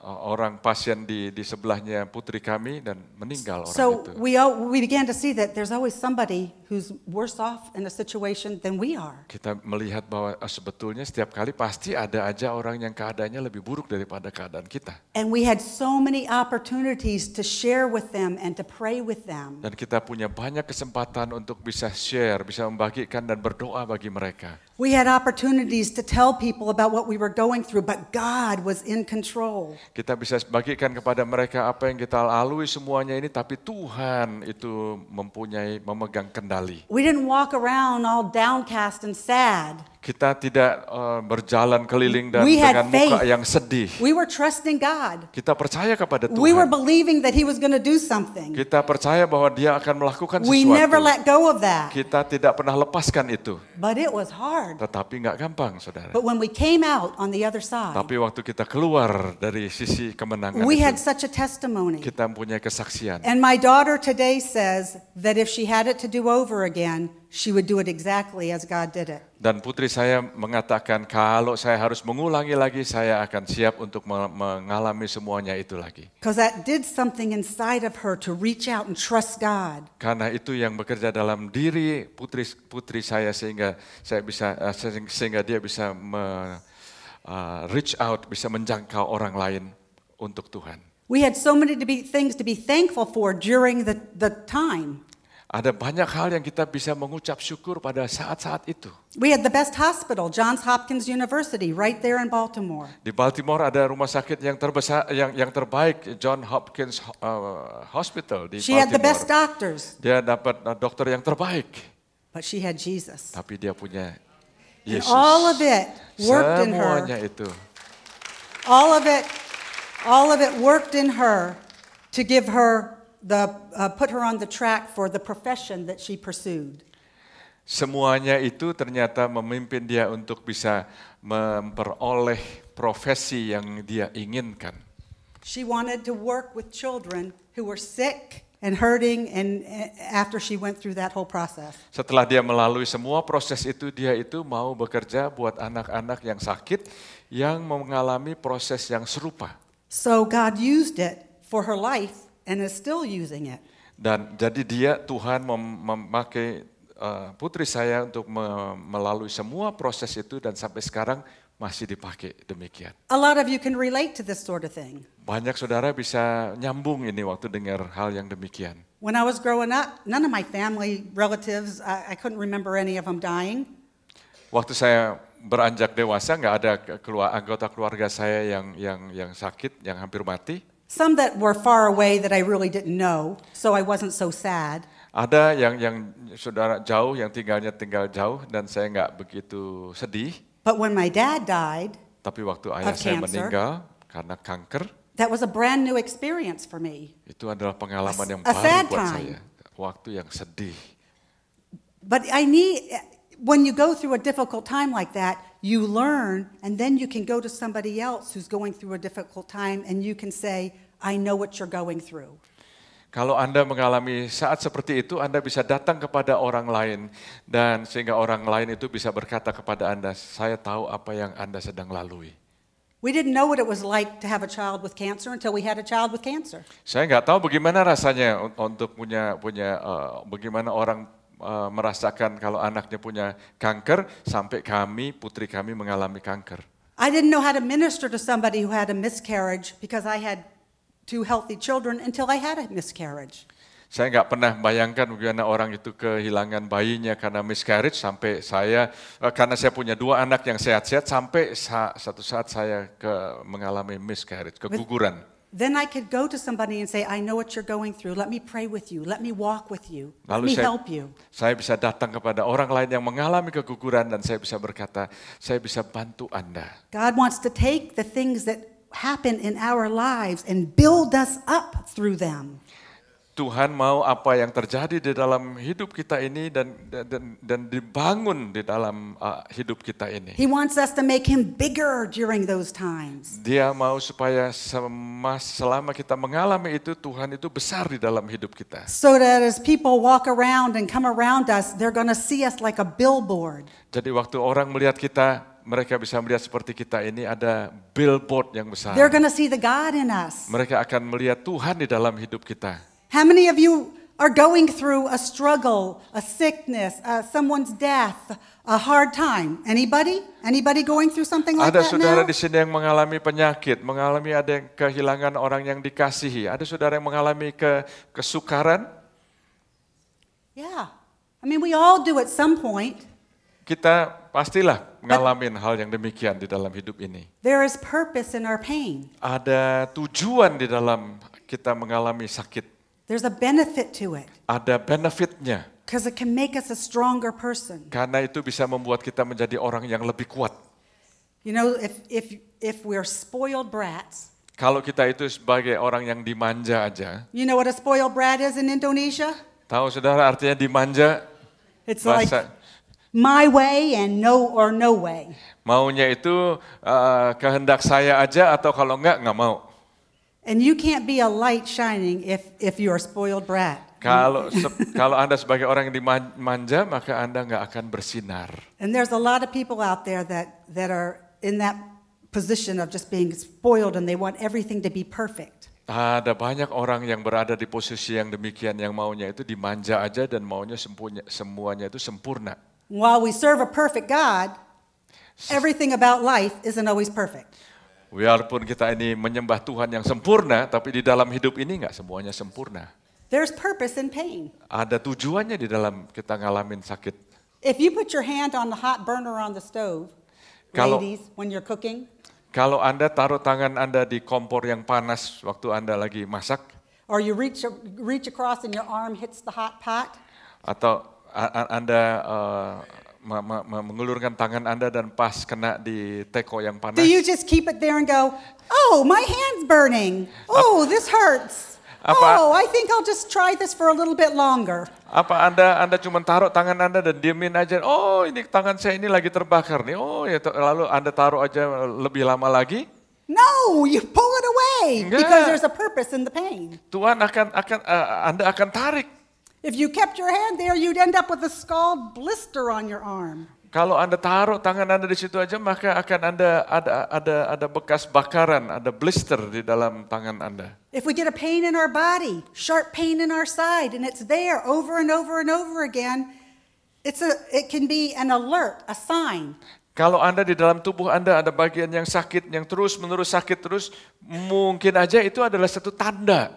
uh, orang pasien di di sebelahnya putri kami dan meninggal orang so itu. So we we began to see that there's always somebody who's worse off in a situation than we are. Kita melihat bahwa sebetulnya setiap kali pasti ada aja orang yang keadaannya lebih buruk daripada keadaan kita. And we had so many opportunities to share with them and to pray with them. Dan kita punya banyak kesempatan untuk bisa share, bisa membagikan dan berdoa bagi mereka. We had opportunities to tell people about what we were going through, but God was in control. Kita bisa bagikan kepada mereka apa yang kita lalui semuanya ini, tapi Tuhan itu mempunyai memegang kendali. We didn't walk around all downcast and sad. Kita tidak uh, berjalan keliling dan we dengan muka yang sedih. We were trusting God. Kita percaya kepada Tuhan. We were believing that He was going to do something. Kita percaya bahwa Dia akan melakukan sesuatu. We never let go of that. Kita tidak pernah lepaskan itu. But it was hard. Tetapi nggak gampang, saudara. But when we came out on the other side. Tapi waktu kita keluar dari sisi kemenangan we itu. had such a testimony. Kita punya kesaksian. And my daughter today says that if she had it to do over again, she would do it exactly as God did it. Dan putri saya mengatakan kalau saya harus mengulangi lagi saya akan siap untuk mengalami semuanya itu lagi. Because that did something inside of her to reach out and trust God. Karena itu yang bekerja dalam diri putri putri saya sehingga saya bisa eh, sehingga dia bisa me, uh, reach out bisa menjangkau orang lain untuk Tuhan. We had so many to be, things to be thankful for during the, the time. Ada banyak hal yang kita bisa mengucap syukur pada saat-saat itu. We had the best hospital, Johns Hopkins University, right there in Baltimore. Di Baltimore ada rumah sakit yang terbesar, yang yang terbaik, John Hopkins uh, Hospital di She Baltimore. She had the best doctors. Dia dapat uh, dokter yang terbaik. But she had Jesus. Tapi dia punya Yesus. And all of it worked Semuanya in her. Semuanya itu. All of it, all of it worked in her to give her the, uh, put her on the track for the profession that she pursued. Semuanya itu ternyata memimpin dia untuk bisa memperoleh profesi yang dia inginkan. She wanted to work with children who were sick and hurting and eh, after she went through that whole process. Setelah dia melalui semua proses itu dia itu mau bekerja buat anak-anak yang sakit yang mengalami proses yang serupa. So God used it for her life and is still using it. Dan jadi dia Tuhan mem memakai uh, putri saya untuk me melalui semua proses itu dan sampai sekarang masih dipakai demikian. A lot of you can relate to this sort of thing. Banyak saudara bisa nyambung ini waktu dengar hal yang demikian. When I was growing up, none of my family relatives, I, I couldn't remember any of them dying. Waktu saya beranjak dewasa nggak ada keluar, anggota keluarga saya yang yang yang sakit yang hampir mati some that were far away that I really didn't know, so I wasn't so sad. Ada yang yang saudara jauh yang tinggalnya tinggal jauh dan saya nggak begitu sedih. But when my dad died, tapi waktu ayah saya cancer, meninggal karena kanker, that was a brand new experience for me. Itu adalah pengalaman a, yang baru buat time. saya. Waktu yang sedih. But I need when you go through a difficult time like that, you learn, and then you can go to somebody else who's going through a difficult time and you can say, I know what you're going through. Kalau Anda mengalami saat seperti itu, Anda bisa datang kepada orang lain dan sehingga orang lain itu bisa berkata kepada Anda, "Saya tahu apa yang Anda sedang lalui." We didn't know what it was like to have a child with cancer until we had a child with cancer. Saya nggak tahu bagaimana rasanya untuk punya punya uh, bagaimana orang Eh, merasakan kalau anaknya punya kanker sampai kami putri kami mengalami kanker. I didn't know how to minister to somebody who had a miscarriage because I had two healthy children until I had a miscarriage. Saya nggak pernah bayangkan bagaimana orang itu kehilangan bayinya karena miscarriage sampai saya eh, karena saya punya dua anak yang sehat-sehat sampai satu saat saya ke, mengalami miscarriage keguguran. then I could go to somebody and say, I know what you're going through. Let me pray with you. Let me walk with you. Let Lalu me saya, help you. Saya bisa datang kepada orang lain yang mengalami keguguran dan saya bisa berkata, saya bisa bantu Anda. God wants to take the things that happen in our lives and build us up through them. Tuhan mau apa yang terjadi di dalam hidup kita ini dan dan, dan dibangun di dalam uh, hidup kita ini. He wants us to make him bigger during those times. Dia mau supaya semas, selama kita mengalami itu Tuhan itu besar di dalam hidup kita. So that as people walk around and come around us, they're gonna see us like a billboard. Jadi waktu orang melihat kita, mereka bisa melihat seperti kita ini ada billboard yang besar. They're see the God in us. Mereka akan melihat Tuhan di dalam hidup kita. How many of you are going through a struggle, a sickness, uh, someone's death, a hard time? Anybody? Anybody going through something like Ada that saudara now? di sini yang mengalami penyakit, mengalami ada yang kehilangan orang yang dikasihi. Ada saudara yang mengalami ke kesukaran? Yeah. I mean, we all do at some point. Kita pastilah mengalami hal yang demikian di dalam hidup ini. There is purpose in our pain. Ada tujuan di dalam kita mengalami sakit There's a benefit to it. Ada benefitnya. Because it can make us a stronger person. Karena itu bisa membuat kita menjadi orang yang lebih kuat. You know, if if if we're spoiled brats. Kalau kita itu sebagai orang yang dimanja aja. You know what a spoiled brat is in Indonesia? Tahu saudara artinya dimanja? It's bahasa, like my way and no or no way. Maunya itu uh, kehendak saya aja atau kalau enggak enggak mau. And you can't be a light shining if if you're a spoiled brat. Kalau kalau Anda sebagai orang yang dimanja maka Anda nggak akan bersinar. And there's a lot of people out there that that are in that position of just being spoiled and they want everything to be perfect. Ada banyak orang yang berada di posisi yang demikian yang maunya itu dimanja aja dan maunya sempunya, semuanya itu sempurna. While we serve a perfect God, everything about life isn't always perfect. Walaupun kita ini menyembah Tuhan yang sempurna, tapi di dalam hidup ini nggak semuanya sempurna. There's purpose in pain. Ada tujuannya di dalam kita ngalamin sakit. If you put your hand on the hot burner on the stove, kalau, ladies, when you're cooking. Kalau Anda taruh tangan Anda di kompor yang panas waktu Anda lagi masak. Or you reach reach across and your arm hits the hot pot. Atau a, a, Anda uh, mengulurkan tangan Anda dan pas kena di teko yang panas. Do you just keep it there and go, oh, my hand's burning. Oh, this hurts. Apa, oh, I think I'll just try this for a little bit longer. Apa Anda Anda cuma taruh tangan Anda dan diamin aja, oh ini tangan saya ini lagi terbakar nih. Oh, ya lalu Anda taruh aja lebih lama lagi. No, you pull it away Enggak. because there's a purpose in the pain. Tuhan akan akan uh, Anda akan tarik If you kept your hand there, you'd end up with a scald blister on your arm. Kalau Anda taruh tangan Anda di situ aja, maka akan Anda ada ada ada bekas bakaran, ada blister di dalam tangan Anda. If we get a pain in our body, sharp pain in our side, and it's there over and over and over again, it's a it can be an alert, a sign. Kalau Anda di dalam tubuh Anda ada bagian yang sakit, yang terus menerus sakit terus, mungkin aja itu adalah satu tanda.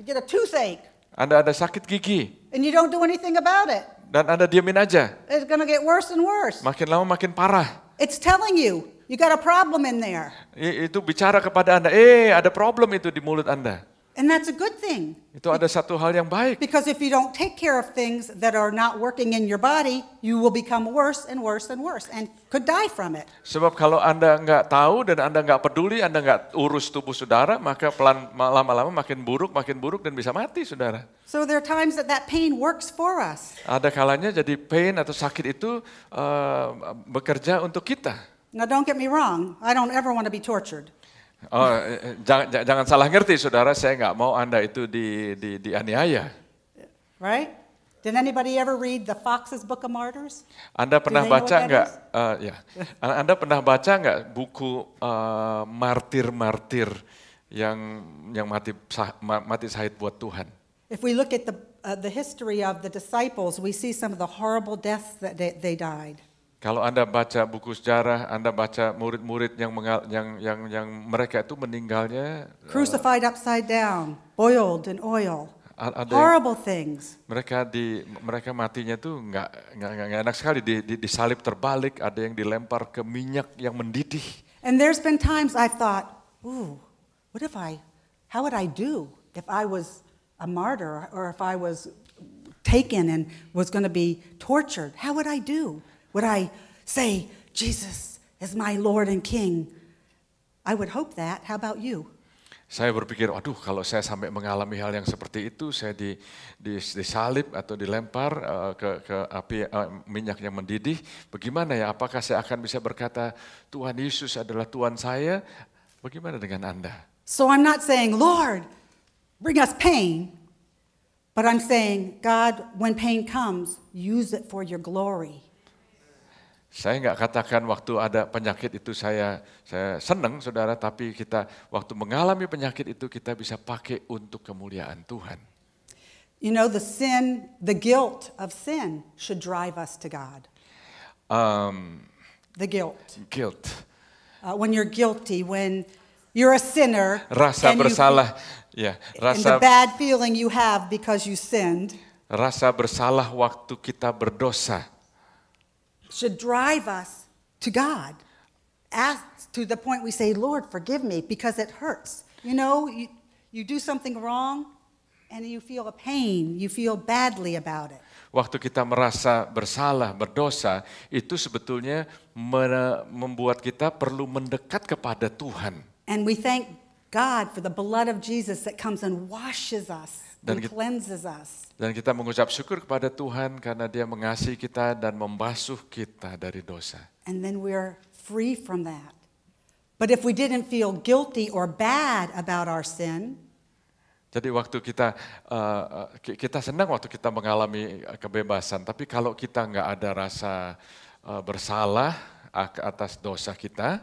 You get a toothache. Anda ada sakit gigi. And you don't do anything about it. Dan Anda diamin aja. It's gonna get worse and worse. Makin lama makin parah. It's telling you, you got a problem in there. Itu bicara kepada Anda, eh ada problem itu di mulut Anda. And that's a good thing. Itu ada satu hal yang baik. Because if you don't take care of things that are not working in your body, you will become worse and worse and worse and could die from it. Sebab kalau Anda nggak tahu dan Anda nggak peduli, Anda nggak urus tubuh saudara, maka pelan lama-lama makin buruk, makin buruk dan bisa mati saudara. So there are times that that pain works for us. Ada kalanya jadi pain atau sakit itu uh, bekerja untuk kita. Now don't get me wrong, I don't ever want to be tortured. Oh, eh, eh, jangan, jangan salah ngerti saudara, saya nggak mau Anda itu di, di, dianiaya. Right? Did anybody ever read the Fox's Book of Martyrs? Anda pernah baca nggak? Uh, ya. Anda pernah baca nggak buku martir martir-martir yang yang mati sah, mati sahid buat Tuhan? If we look at the uh, the history of the disciples, we see some of the horrible deaths that they, they died. Kalau Anda baca buku sejarah, Anda baca murid-murid yang, yang yang yang mereka itu meninggalnya crucified upside down, boiled in oil. Ada Horrible things. Mereka di mereka matinya tuh nggak nggak enak sekali di, di, disalib terbalik, ada yang dilempar ke minyak yang mendidih. And there's been times I thought, ooh, what if I, how would I do if I was a martyr or if I was taken and was going to be tortured? How would I do? Would I say, Jesus is my Lord and King? I would hope that. How about you? Saya berpikir, aduh kalau saya sampai mengalami hal yang seperti itu, saya di, di, disalib atau dilempar uh, ke, ke api uh, minyak yang mendidih, bagaimana ya? Apakah saya akan bisa berkata, Tuhan Yesus adalah Tuhan saya? Bagaimana dengan Anda? So I'm not saying, Lord, bring us pain. But I'm saying, God, when pain comes, use it for your glory. Saya nggak katakan waktu ada penyakit itu saya saya senang saudara, tapi kita waktu mengalami penyakit itu kita bisa pakai untuk kemuliaan Tuhan. You know the sin, the guilt of sin should drive us to God. Um, the guilt. Guilt. Uh, when you're guilty, when you're a sinner. Rasa bersalah, ya. Yeah, rasa. And the bad feeling you have because you sinned. Rasa bersalah waktu kita berdosa. should drive us to God. Ask, to the point we say, Lord, forgive me, because it hurts. You know, you, you do something wrong and you feel a pain, you feel badly about it. Waktu kita merasa bersalah, berdosa, itu sebetulnya membuat kita perlu mendekat kepada Tuhan. And we thank God for the blood of Jesus that comes and washes us. dan kita, dan kita mengucap syukur kepada Tuhan karena Dia mengasihi kita dan membasuh kita dari dosa. And then are free from that. But if we didn't feel guilty or bad about our sin, jadi waktu kita uh, kita senang waktu kita mengalami eh, kebebasan, tapi kalau kita nggak ada rasa uh, bersalah atas dosa kita,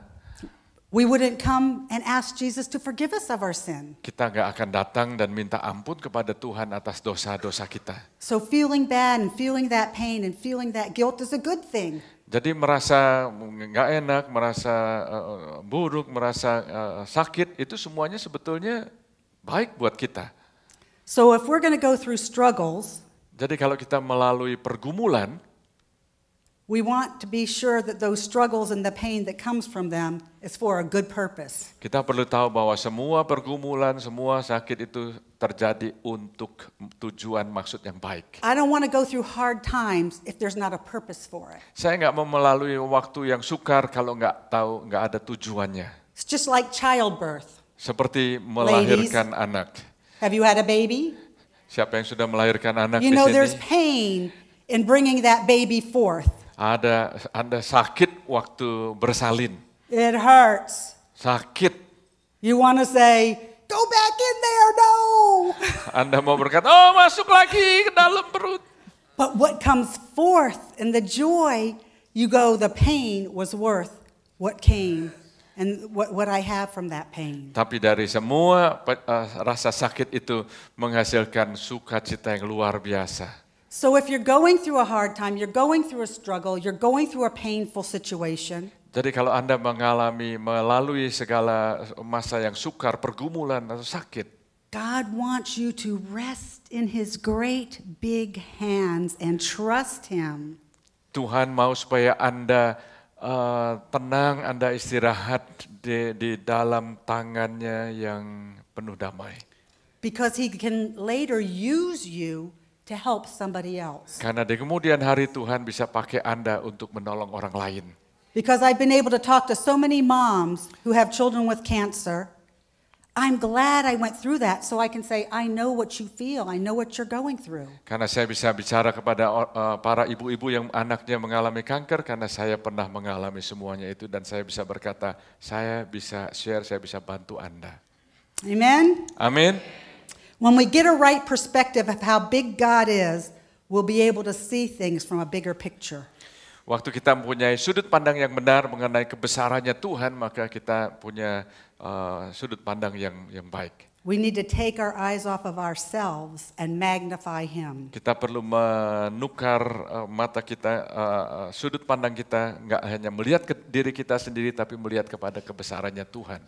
We wouldn't come and ask Jesus to forgive us of our sin. Kita nggak akan datang dan minta ampun kepada Tuhan atas dosa-dosa kita. So feeling bad and feeling that pain and feeling that guilt is a good thing. Jadi merasa nggak enak, merasa uh, buruk, merasa uh, sakit itu semuanya sebetulnya baik buat kita. So if we're going to go through struggles, jadi kalau kita melalui pergumulan, We want to be sure that those struggles and the pain that comes from them is for a good purpose. Kita perlu tahu bahwa semua pergumulan, semua sakit itu terjadi untuk tujuan maksud yang baik. I don't want to go through hard times if there's not a purpose for it. Saya nggak mau melalui waktu yang sukar kalau nggak tahu nggak ada tujuannya. It's just like childbirth. Seperti melahirkan Ladies, anak. Have you had a baby? Siapa yang sudah melahirkan anak you know, di sini? You know there's pain in bringing that baby forth. Ada Anda sakit waktu bersalin. It hurts. Sakit. You want to say, go back in there, no. Anda mau berkata, oh masuk lagi ke dalam perut. But what comes forth in the joy, you go, the pain was worth what came and what, what I have from that pain. Tapi dari semua uh, rasa sakit itu menghasilkan sukacita yang luar biasa. So if you're going through a hard time, you're going through a struggle, you're going through a painful situation. Jadi kalau Anda mengalami melalui segala masa yang sukar, pergumulan atau sakit, God wants you to rest in his great big hands and trust him. Tuhan mau supaya Anda uh, tenang, Anda istirahat di, di dalam tangannya yang penuh damai. Because he can later use you to help somebody else. Karena di kemudian hari Tuhan bisa pakai Anda untuk menolong orang lain. Because I've been able to talk to so many moms who have children with cancer. I'm glad I went through that so I can say I know what you feel, I know what you're going through. Karena saya bisa bicara kepada uh, uh para ibu-ibu yang anaknya mengalami kanker karena saya pernah mengalami semuanya itu dan saya bisa berkata, saya bisa share, saya bisa bantu Anda. Amen. Amin. When we get a right perspective of how big God is, we'll be able to see things from a bigger picture. Waktu kita mempunyai sudut pandang yang benar mengenai kebesarannya Tuhan, maka kita punya uh, sudut pandang yang yang baik. We need to take our eyes off of ourselves and magnify Him. Kita perlu menukar uh, mata kita, uh, sudut pandang kita, nggak hanya melihat ke diri kita sendiri, tapi melihat kepada kebesarannya Tuhan.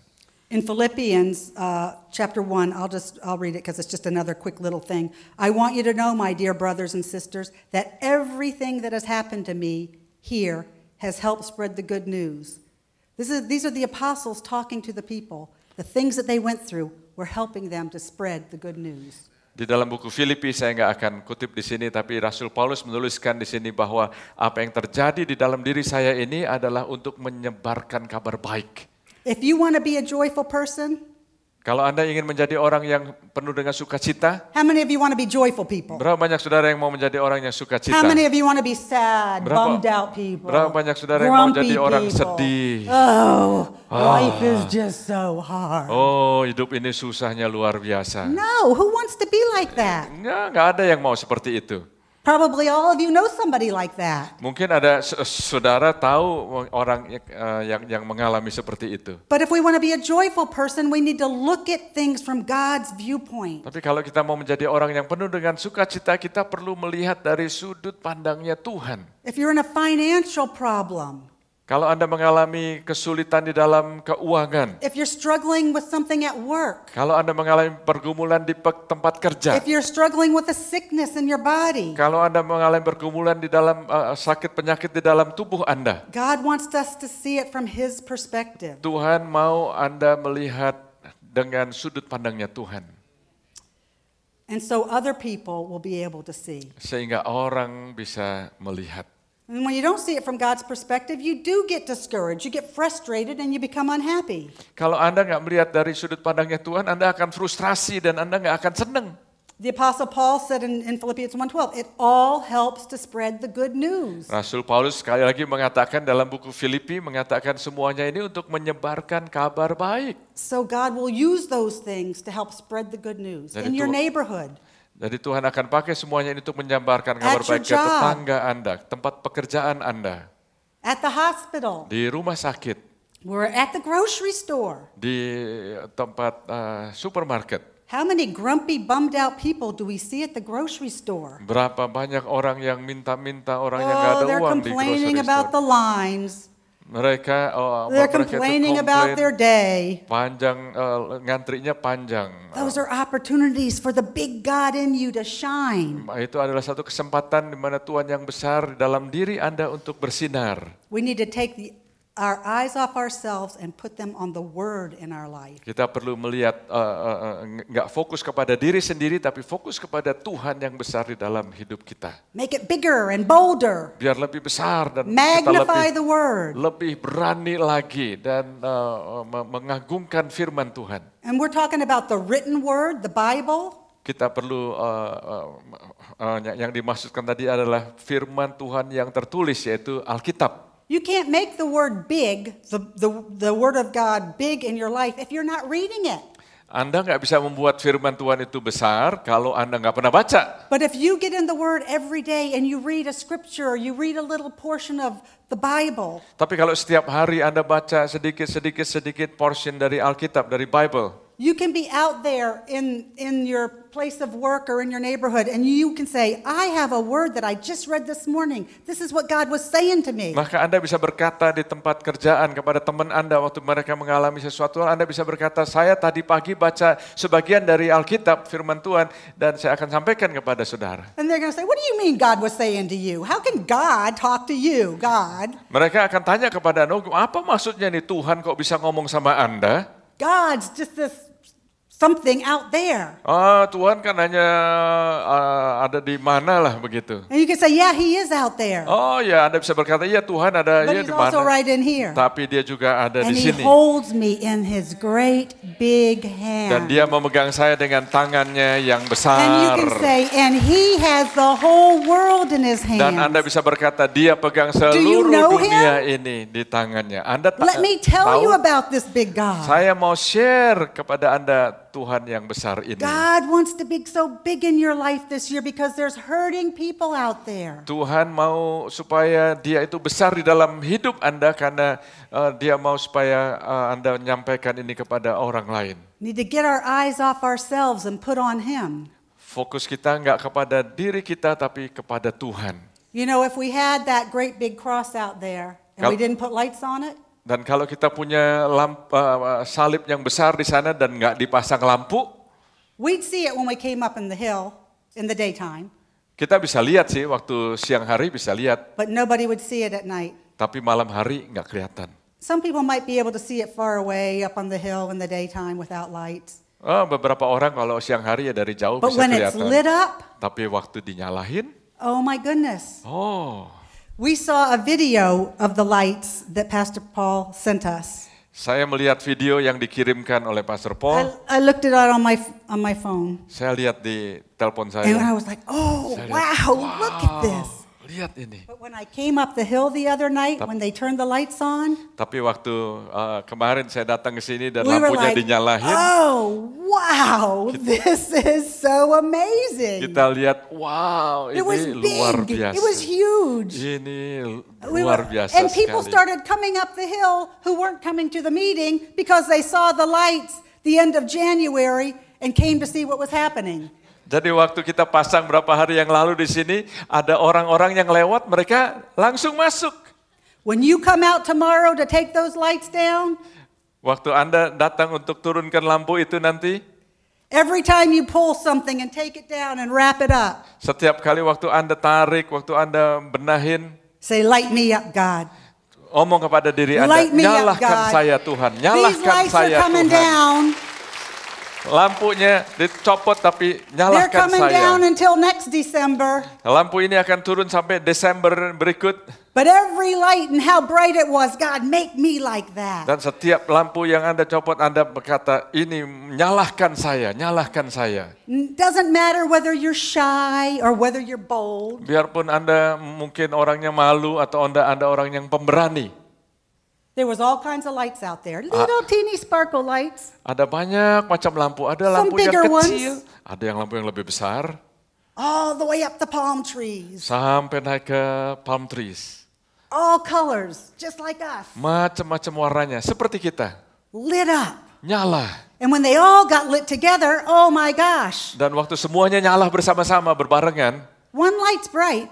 in Philippians uh, chapter 1, I'll just I'll read it because it's just another quick little thing. I want you to know, my dear brothers and sisters, that everything that has happened to me here has helped spread the good news. This is, these are the apostles talking to the people. The things that they went through were helping them to spread the good news. Di dalam buku Filipi saya nggak akan kutip di sini, tapi Rasul Paulus menuliskan di sini bahwa apa yang terjadi di dalam diri saya ini adalah untuk menyebarkan kabar baik. If you want to be a joyful person, kalau Anda ingin menjadi orang yang penuh dengan sukacita, how many of you want to be joyful people? Berapa banyak saudara yang mau menjadi orang yang sukacita? How many of you want to be sad, berapa, bummed out people? Berapa banyak saudara yang mau jadi people. orang sedih? Oh, ah. life is just so hard. Oh, hidup ini susahnya luar biasa. No, who wants to be like that? Enggak, enggak ada yang mau seperti itu. Probably all of you know somebody like that. Mungkin ada eh, saudara tahu orang eh, yang yang mengalami seperti itu. But if we want to be a joyful person, we need to look at things from God's viewpoint. Tapi kalau kita mau menjadi orang yang penuh dengan sukacita, kita perlu melihat dari sudut pandangnya Tuhan. If you're in a financial problem, Kalau Anda mengalami kesulitan di dalam keuangan. If you're struggling with something at work. Kalau Anda mengalami pergumulan di tempat kerja. If you're struggling with a sickness in your body. Kalau Anda mengalami pergumulan di dalam uh, sakit penyakit di dalam tubuh Anda. God wants us to see it from his perspective. Tuhan mau Anda melihat dengan sudut pandangnya Tuhan. And so other people will be able to see. Sehingga orang bisa melihat. And when you don't see it from God's perspective, you do get discouraged, you get frustrated and you become unhappy. Kalau Anda nggak melihat dari sudut pandangnya Tuhan, Anda akan frustrasi dan Anda nggak akan seneng. The Apostle Paul said in, in Philippians 1:12, it all helps to spread the good news. Rasul Paulus sekali lagi mengatakan dalam buku Filipi mengatakan semuanya ini untuk menyebarkan kabar baik. So God will use those things to help spread the good news dan in your neighborhood. Jadi Tuhan akan pakai semuanya ini untuk menjabarkan kabar baik ke tetangga Anda, tempat pekerjaan Anda. At the hospital. Di rumah sakit. We're at the grocery store. Di eh, tempat uh, supermarket. How many grumpy bummed out people do we see at the grocery store? Berapa banyak orang yang minta-minta, orang oh, yang nggak ada uang di grocery store. Oh, they're complaining about the lines. Mereka uh, They're complaining komplain, about their day. Panjang uh, ngantrinya panjang. Those are opportunities for the big God in you to shine. Itu adalah satu kesempatan di mana Tuhan yang besar dalam diri Anda untuk bersinar. We need to take the our eyes off ourselves and put them on the word in our life. Kita perlu melihat eh, eh, eh, nggak uh, uh, fokus kepada diri sendiri tapi fokus kepada Tuhan yang besar di dalam hidup kita. Make it bigger and bolder. Biar lebih besar dan Magnify kita lebih, the word. lebih berani lagi dan uh, mengagungkan firman Tuhan. And we're talking about the written word, the Bible. Kita perlu uh, uh, uh, yang dimaksudkan tadi adalah firman Tuhan yang tertulis yaitu Alkitab. You can't make the word big, the, the, the word of God big in your life if you're not reading it. Anda nggak bisa membuat firman Tuhan itu besar kalau Anda nggak pernah baca. But if you get in the Word every day and you read a scripture, you read a little portion of the Bible. Tapi kalau setiap hari Anda baca sedikit sedikit sedikit portion dari Alkitab dari Bible. You can be out there in in your place of work or in your neighborhood and you can say I have a word that I just read this morning. This is what God was saying to me. Maka Anda bisa berkata di tempat kerjaan kepada teman Anda waktu mereka mengalami sesuatu, Anda bisa berkata saya tadi pagi baca sebagian dari Alkitab firman Tuhan dan saya akan sampaikan kepada saudara. And they're going to say what do you mean God was saying to you? How can God talk to you? God God. Mereka akan tanya kepada Nuh, apa maksudnya nih Tuhan kok bisa ngomong sama Anda? God's just this something out there. Ah, Tuhan kan hanya uh, ada di mana lah begitu. And you can say, yeah, He is out there. Oh ya, Anda bisa berkata, ya Tuhan ada But ya di mana. Right in here. Tapi dia juga ada And di sini. And He holds me in His great big hand. Dan dia memegang saya dengan tangannya yang besar. And you can say, and He has the whole world in His hands. Dan Anda bisa berkata, dia pegang seluruh you know dunia him? ini di tangannya. Anda ta Let me tell tahu, you about this big God. Saya mau share kepada Anda Tuhan yang besar ini. Tuhan mau supaya dia itu besar di dalam hidup Anda karena uh, dia mau supaya uh, Anda menyampaikan ini kepada orang lain. Fokus kita nggak kepada diri kita tapi kepada Tuhan. You know if we had that great big cross out there and we didn't put lights on it dan kalau kita punya lamp, uh, salib yang besar di sana dan nggak dipasang lampu, we'd see it when we came up in the hill in the daytime. Kita bisa lihat sih waktu siang hari bisa lihat. But nobody would see it at night. Tapi malam hari nggak kelihatan. Some people might be able to see it far away up on the hill in the daytime without lights. Oh, beberapa orang kalau siang hari ya dari jauh But bisa when kelihatan. It's lit up, Tapi waktu dinyalahin, oh my goodness. Oh. We saw a video of the lights that Pastor Paul sent us. Saya melihat video yang dikirimkan oleh Pastor Paul. I, I looked it out on my on my phone. Saya lihat di telepon saya. And I was like, oh wow, lihat, wow, look at this lihat ini. But when I came up the hill the other night, tapi, when they turned the lights on, tapi waktu uh, kemarin saya datang ke sini dan we lampunya like, dinyalahin. Oh, wow, kita, this is so amazing. Kita lihat, wow, ini it was big, biasa. It was huge. Ini luar biasa were, And people sekali. started coming up the hill who weren't coming to the meeting because they saw the lights the end of January and came to see what was happening. Jadi waktu kita pasang berapa hari yang lalu di sini, ada orang-orang yang lewat, mereka langsung masuk. When you come out tomorrow to take those lights down, waktu Anda datang untuk turunkan lampu itu nanti, Every time you pull something and take it down and wrap it up. Setiap kali waktu Anda tarik, waktu Anda benahin, say light me up God. Omong kepada diri Anda, light me nyalahkan up, God. saya Tuhan, nyalahkan These lights saya are coming Tuhan. Down. Lampunya dicopot tapi nyalakan They're coming saya. down until next December. Lampu ini akan turun sampai Desember berikut. But every light and how bright it was, God make me like that. Dan setiap lampu yang Anda copot Anda berkata, ini nyalahkan saya, nyalahkan saya. Doesn't matter whether you're shy or whether you're bold. Biarpun Anda mungkin orangnya malu atau Anda Anda orang yang pemberani. There was all kinds of lights out there, ah. little teeny sparkle lights. Ada banyak macam lampu, ada Some lampu yang kecil, ones. ada yang lampu yang lebih besar. All the way up the palm trees. Sampai naik ke palm trees. All colors, just like us. Macam-macam warnanya, seperti kita. Lit up. Nyala. And when they all got lit together, oh my gosh. Dan waktu semuanya nyala bersama-sama berbarengan. One light's bright.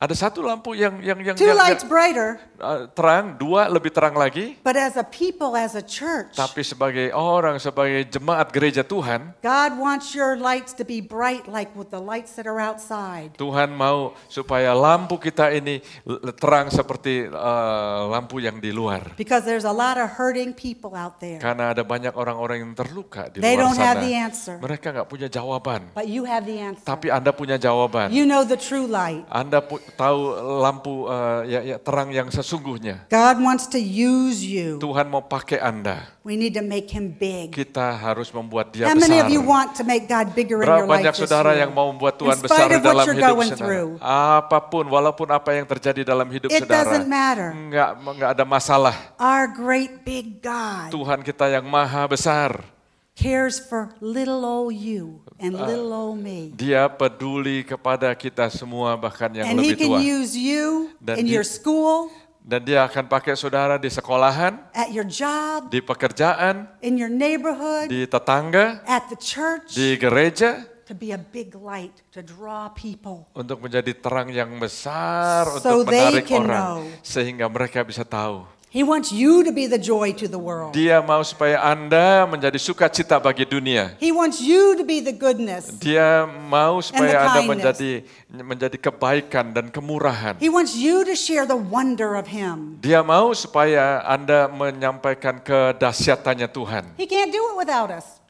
Ada satu lampu yang yang yang, yang, yang brighter. Eh, terang, dua lebih terang lagi. But as a people, as a church. Tapi sebagai orang, sebagai jemaat gereja Tuhan. God wants your lights to be bright like with the lights that are outside. Tuhan mau supaya lampu kita ini terang seperti uh, lampu yang di luar. Because there's a lot of hurting people out there. Karena ada banyak orang-orang yang terluka di They luar don't sana. Have the answer. Mereka nggak punya jawaban. But you have the answer. Tapi Anda punya jawaban. You know the true light. Anda pu tahu lampu uh, ya, ya, terang yang sesungguhnya. God wants to use you. Tuhan mau pakai Anda. We need to make him big. Kita harus membuat dia How besar. Many you want to make God Berapa in your banyak life saudara yang mau membuat Tuhan in besar dalam hidup saudara? Through. Apapun, walaupun apa yang terjadi dalam hidup It saudara, Enggak, enggak ada masalah. Our great big God. Tuhan kita yang maha besar cares for little old you and ah, little old me. Dia peduli kepada kita semua bahkan yang and lebih tua. And he can use you dan in di, your school. Dan dia akan pakai saudara di sekolahan, at your job, di pekerjaan, in your neighborhood, di tetangga, at the church, di gereja, to be a big light to draw people. Untuk menjadi terang yang besar so untuk menarik orang know. sehingga mereka bisa tahu He wants you to be the joy to the world. Dia mau supaya Anda menjadi sukacita bagi dunia. He wants you to be the goodness. Dia mau supaya Anda kindness. menjadi menjadi kebaikan dan kemurahan. He wants you to share the wonder of him. Dia mau supaya Anda menyampaikan kedahsyatannya Tuhan. He can't do it without us.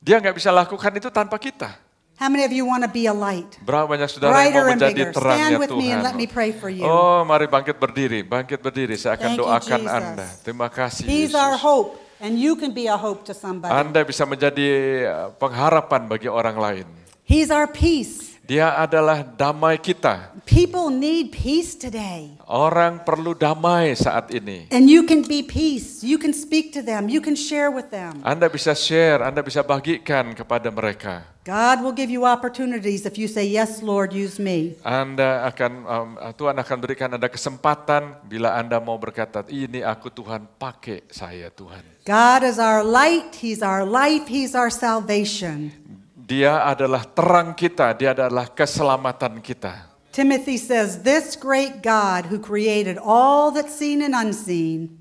Dia nggak bisa lakukan itu tanpa kita. How many of you want to be a light? Berapa banyak saudara yang mau menjadi terang Stand ya with Tuhan? Me and let me pray for you. Oh, mari bangkit berdiri, bangkit berdiri. Saya akan Thank doakan you, Anda. Terima kasih. He's Yesus. our hope. And you can be a hope to somebody. Anda bisa menjadi eh, pengharapan bagi orang lain. He's our peace. Dia adalah damai kita. People need peace today. Orang perlu damai saat ini. And you can be peace. You can speak to them. You can share with them. Anda bisa share, Anda bisa bagikan kepada mereka. God will give you opportunities if you say yes Lord use me. Anda akan um, uh, Tuhan akan berikan Anda kesempatan bila Anda mau berkata ini aku Tuhan pakai saya Tuhan. God is our light, he's our life, he's our salvation. Dia adalah terang kita, dia adalah keselamatan kita. Timothy says, This great God who created all that's seen and unseen.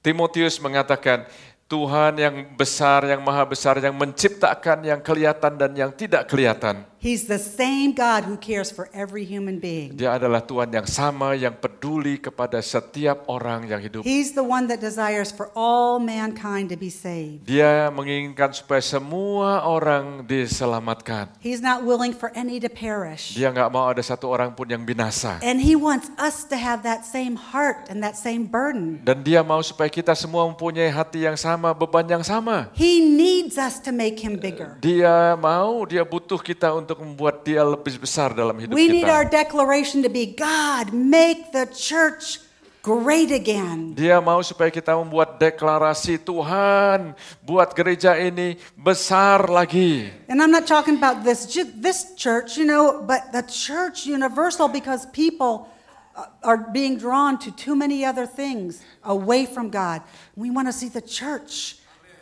Timotius mengatakan, Tuhan yang besar, yang maha besar, yang menciptakan yang kelihatan dan yang tidak kelihatan. He's the same God who cares for every human being. Dia adalah Tuhan yang sama yang peduli kepada setiap orang yang hidup. He's the one that desires for all mankind to be saved. Dia menginginkan supaya semua orang diselamatkan. He's not willing for any to perish. Dia nggak mau ada satu orang pun yang binasa. And he wants us to have that same heart and that same burden. Dan dia mau supaya kita semua mempunyai hati yang sama, beban yang sama. He needs us to make him bigger. Dia mau, dia butuh kita untuk untuk membuat dia lebih besar dalam hidup kita. We need our declaration to be God, make the church great again. Dia mau supaya kita membuat deklarasi Tuhan, buat gereja ini besar lagi. And I'm not talking about this this church, you know, but the church universal because people uh, are being drawn to too many other things away from God. We want to see the church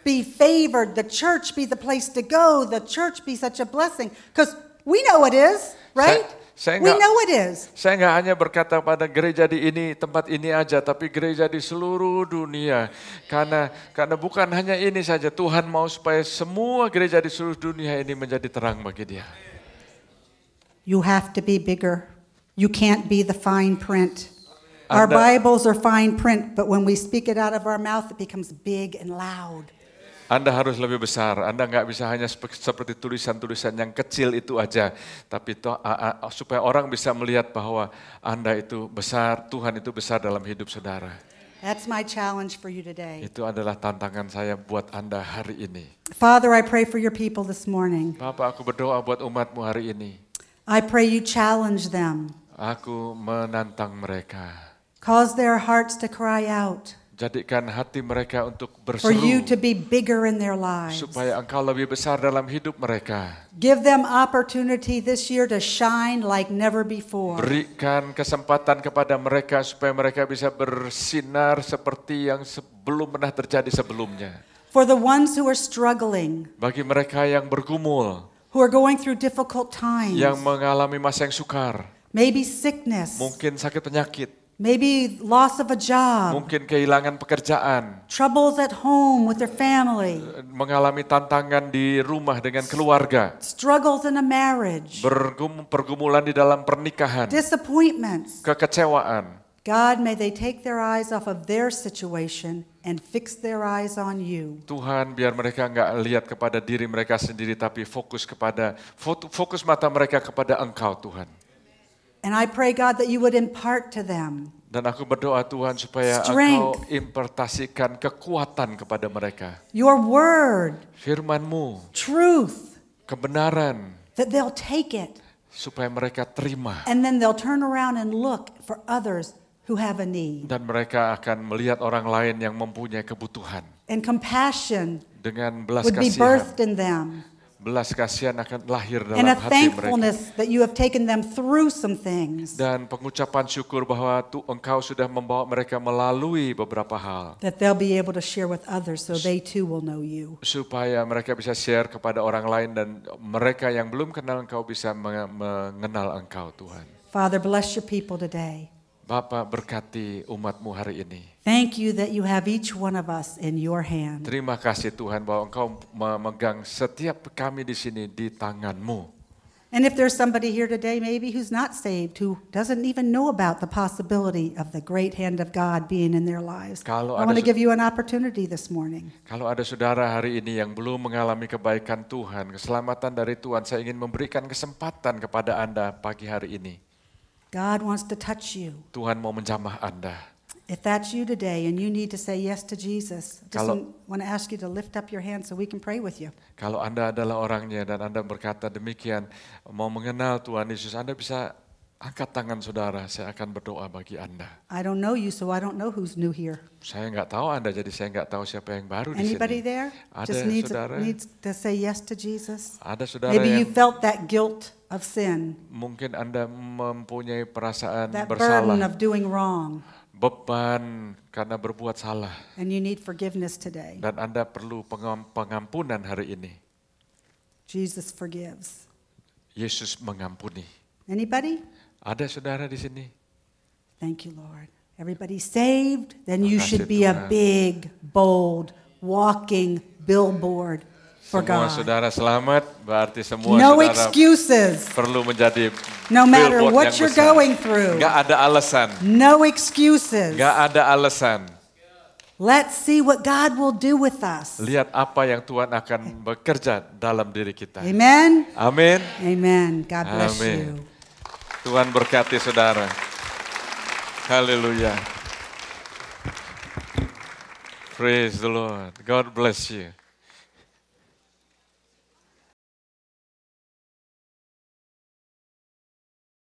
be favored, the church be the place to go, the church be such a blessing. Because we know it is, right? Saya, saya We know it is. Saya nggak hanya berkata pada gereja di ini tempat ini aja, tapi gereja di seluruh dunia. Karena karena bukan hanya ini saja, Tuhan mau supaya semua gereja di seluruh dunia ini menjadi terang bagi Dia. You have to be bigger. You can't be the fine print. our Bibles are fine print, but when we speak it out of our mouth, it becomes big and loud. Anda harus lebih besar, Anda nggak bisa hanya seperti tulisan-tulisan yang kecil itu aja, tapi to, a, a, supaya orang bisa melihat bahwa Anda itu besar, Tuhan itu besar dalam hidup saudara. That's my challenge for you today. Itu adalah tantangan saya buat Anda hari ini. Father, I pray for your people this morning. Bapa, aku berdoa buat umatmu hari ini. I pray you challenge them. Aku menantang mereka. Cause their hearts to cry out. Jadikan hati mereka untuk berseru. be Supaya engkau lebih besar dalam hidup mereka. Give them opportunity this year to shine like never before. Berikan kesempatan kepada mereka supaya mereka bisa bersinar seperti yang sebelum pernah terjadi sebelumnya. For the ones who are struggling. Bagi mereka yang bergumul. Who are going through difficult times. Yang mengalami masa yang sukar. Maybe sickness. Mungkin sakit penyakit. Maybe loss of a job. Mungkin kehilangan pekerjaan. Troubles at home with their family. Mengalami tantangan di rumah dengan keluarga. Struggles in a marriage. Bergum, pergumulan di dalam pernikahan. Disappointments. Kekecewaan. God, may they take their eyes off of their situation and fix their eyes on you. Tuhan, biar mereka nggak lihat kepada diri mereka sendiri, tapi fokus kepada fokus mata mereka kepada Engkau, Tuhan. And I pray God that you would impart to them. Dan aku berdoa Tuhan supaya engkau impartasikan kekuatan kepada mereka. Your word. Firmanmu. Truth. Kebenaran. That they'll take it. Supaya mereka terima. And then they'll turn around and look for others who have a need. Dan mereka akan melihat orang lain yang mempunyai kebutuhan. And compassion dengan belas kasihan. be birthed in them belas kasihan akan lahir dalam and a hati thankfulness mereka. that you have taken them through some things. Dan pengucapan syukur bahwa tu, engkau sudah membawa mereka melalui beberapa hal. That they'll be able to share with others so they too will know you. Supaya mereka bisa share kepada orang lain dan mereka yang belum kenal engkau bisa mengenal engkau Tuhan. Father, bless your people today. Bapa berkati umatmu hari ini. Thank you that you have each one of us in your hand. Terima kasih Tuhan bahwa Engkau memegang setiap kami di sini di tanganmu. And if there's somebody here today maybe who's not saved, who doesn't even know about the possibility of the great hand of God being in their lives, kalau I want to give you an opportunity this morning. Kalau ada saudara hari ini yang belum mengalami kebaikan Tuhan, keselamatan dari Tuhan, saya ingin memberikan kesempatan kepada Anda pagi hari ini. God wants to touch you. Tuhan mau menjamah Anda. If that's you today and you need to say yes to Jesus, just want to ask you to lift up your hand so we can pray with you. Kalau Anda adalah orangnya dan Anda berkata demikian, mau mengenal Tuhan Yesus, Anda bisa Angkat tangan saudara, saya akan berdoa bagi Anda. I don't know you, so I don't know who's new here. Saya nggak tahu Anda, jadi saya nggak tahu siapa yang baru di sini. Anybody there? Ada Just needs, saudara, needs to say yes to Jesus. Ada saudara Maybe yang, you felt that guilt of sin. Mungkin Anda mempunyai perasaan that bersalah. That Burden of doing wrong. Beban karena berbuat salah. And you need forgiveness today. Dan Anda perlu pengampunan hari ini. Jesus forgives. Yesus mengampuni. Anybody? Ada saudara di sini? Thank you, Lord. Everybody saved, then you should be a big, bold, walking billboard for God. semua saudara selamat, berarti semua no saudara excuses. perlu menjadi No matter billboard what yang you're besar. going through. Gak ada alasan. No excuses. Gak ada alasan. Let's see what God will do with us. Lihat apa yang Tuhan akan bekerja dalam diri kita. Amen. Amen. Amen. God bless Amen. you. Tuhan berkati saudara. Haleluya. Praise the Lord. God bless you.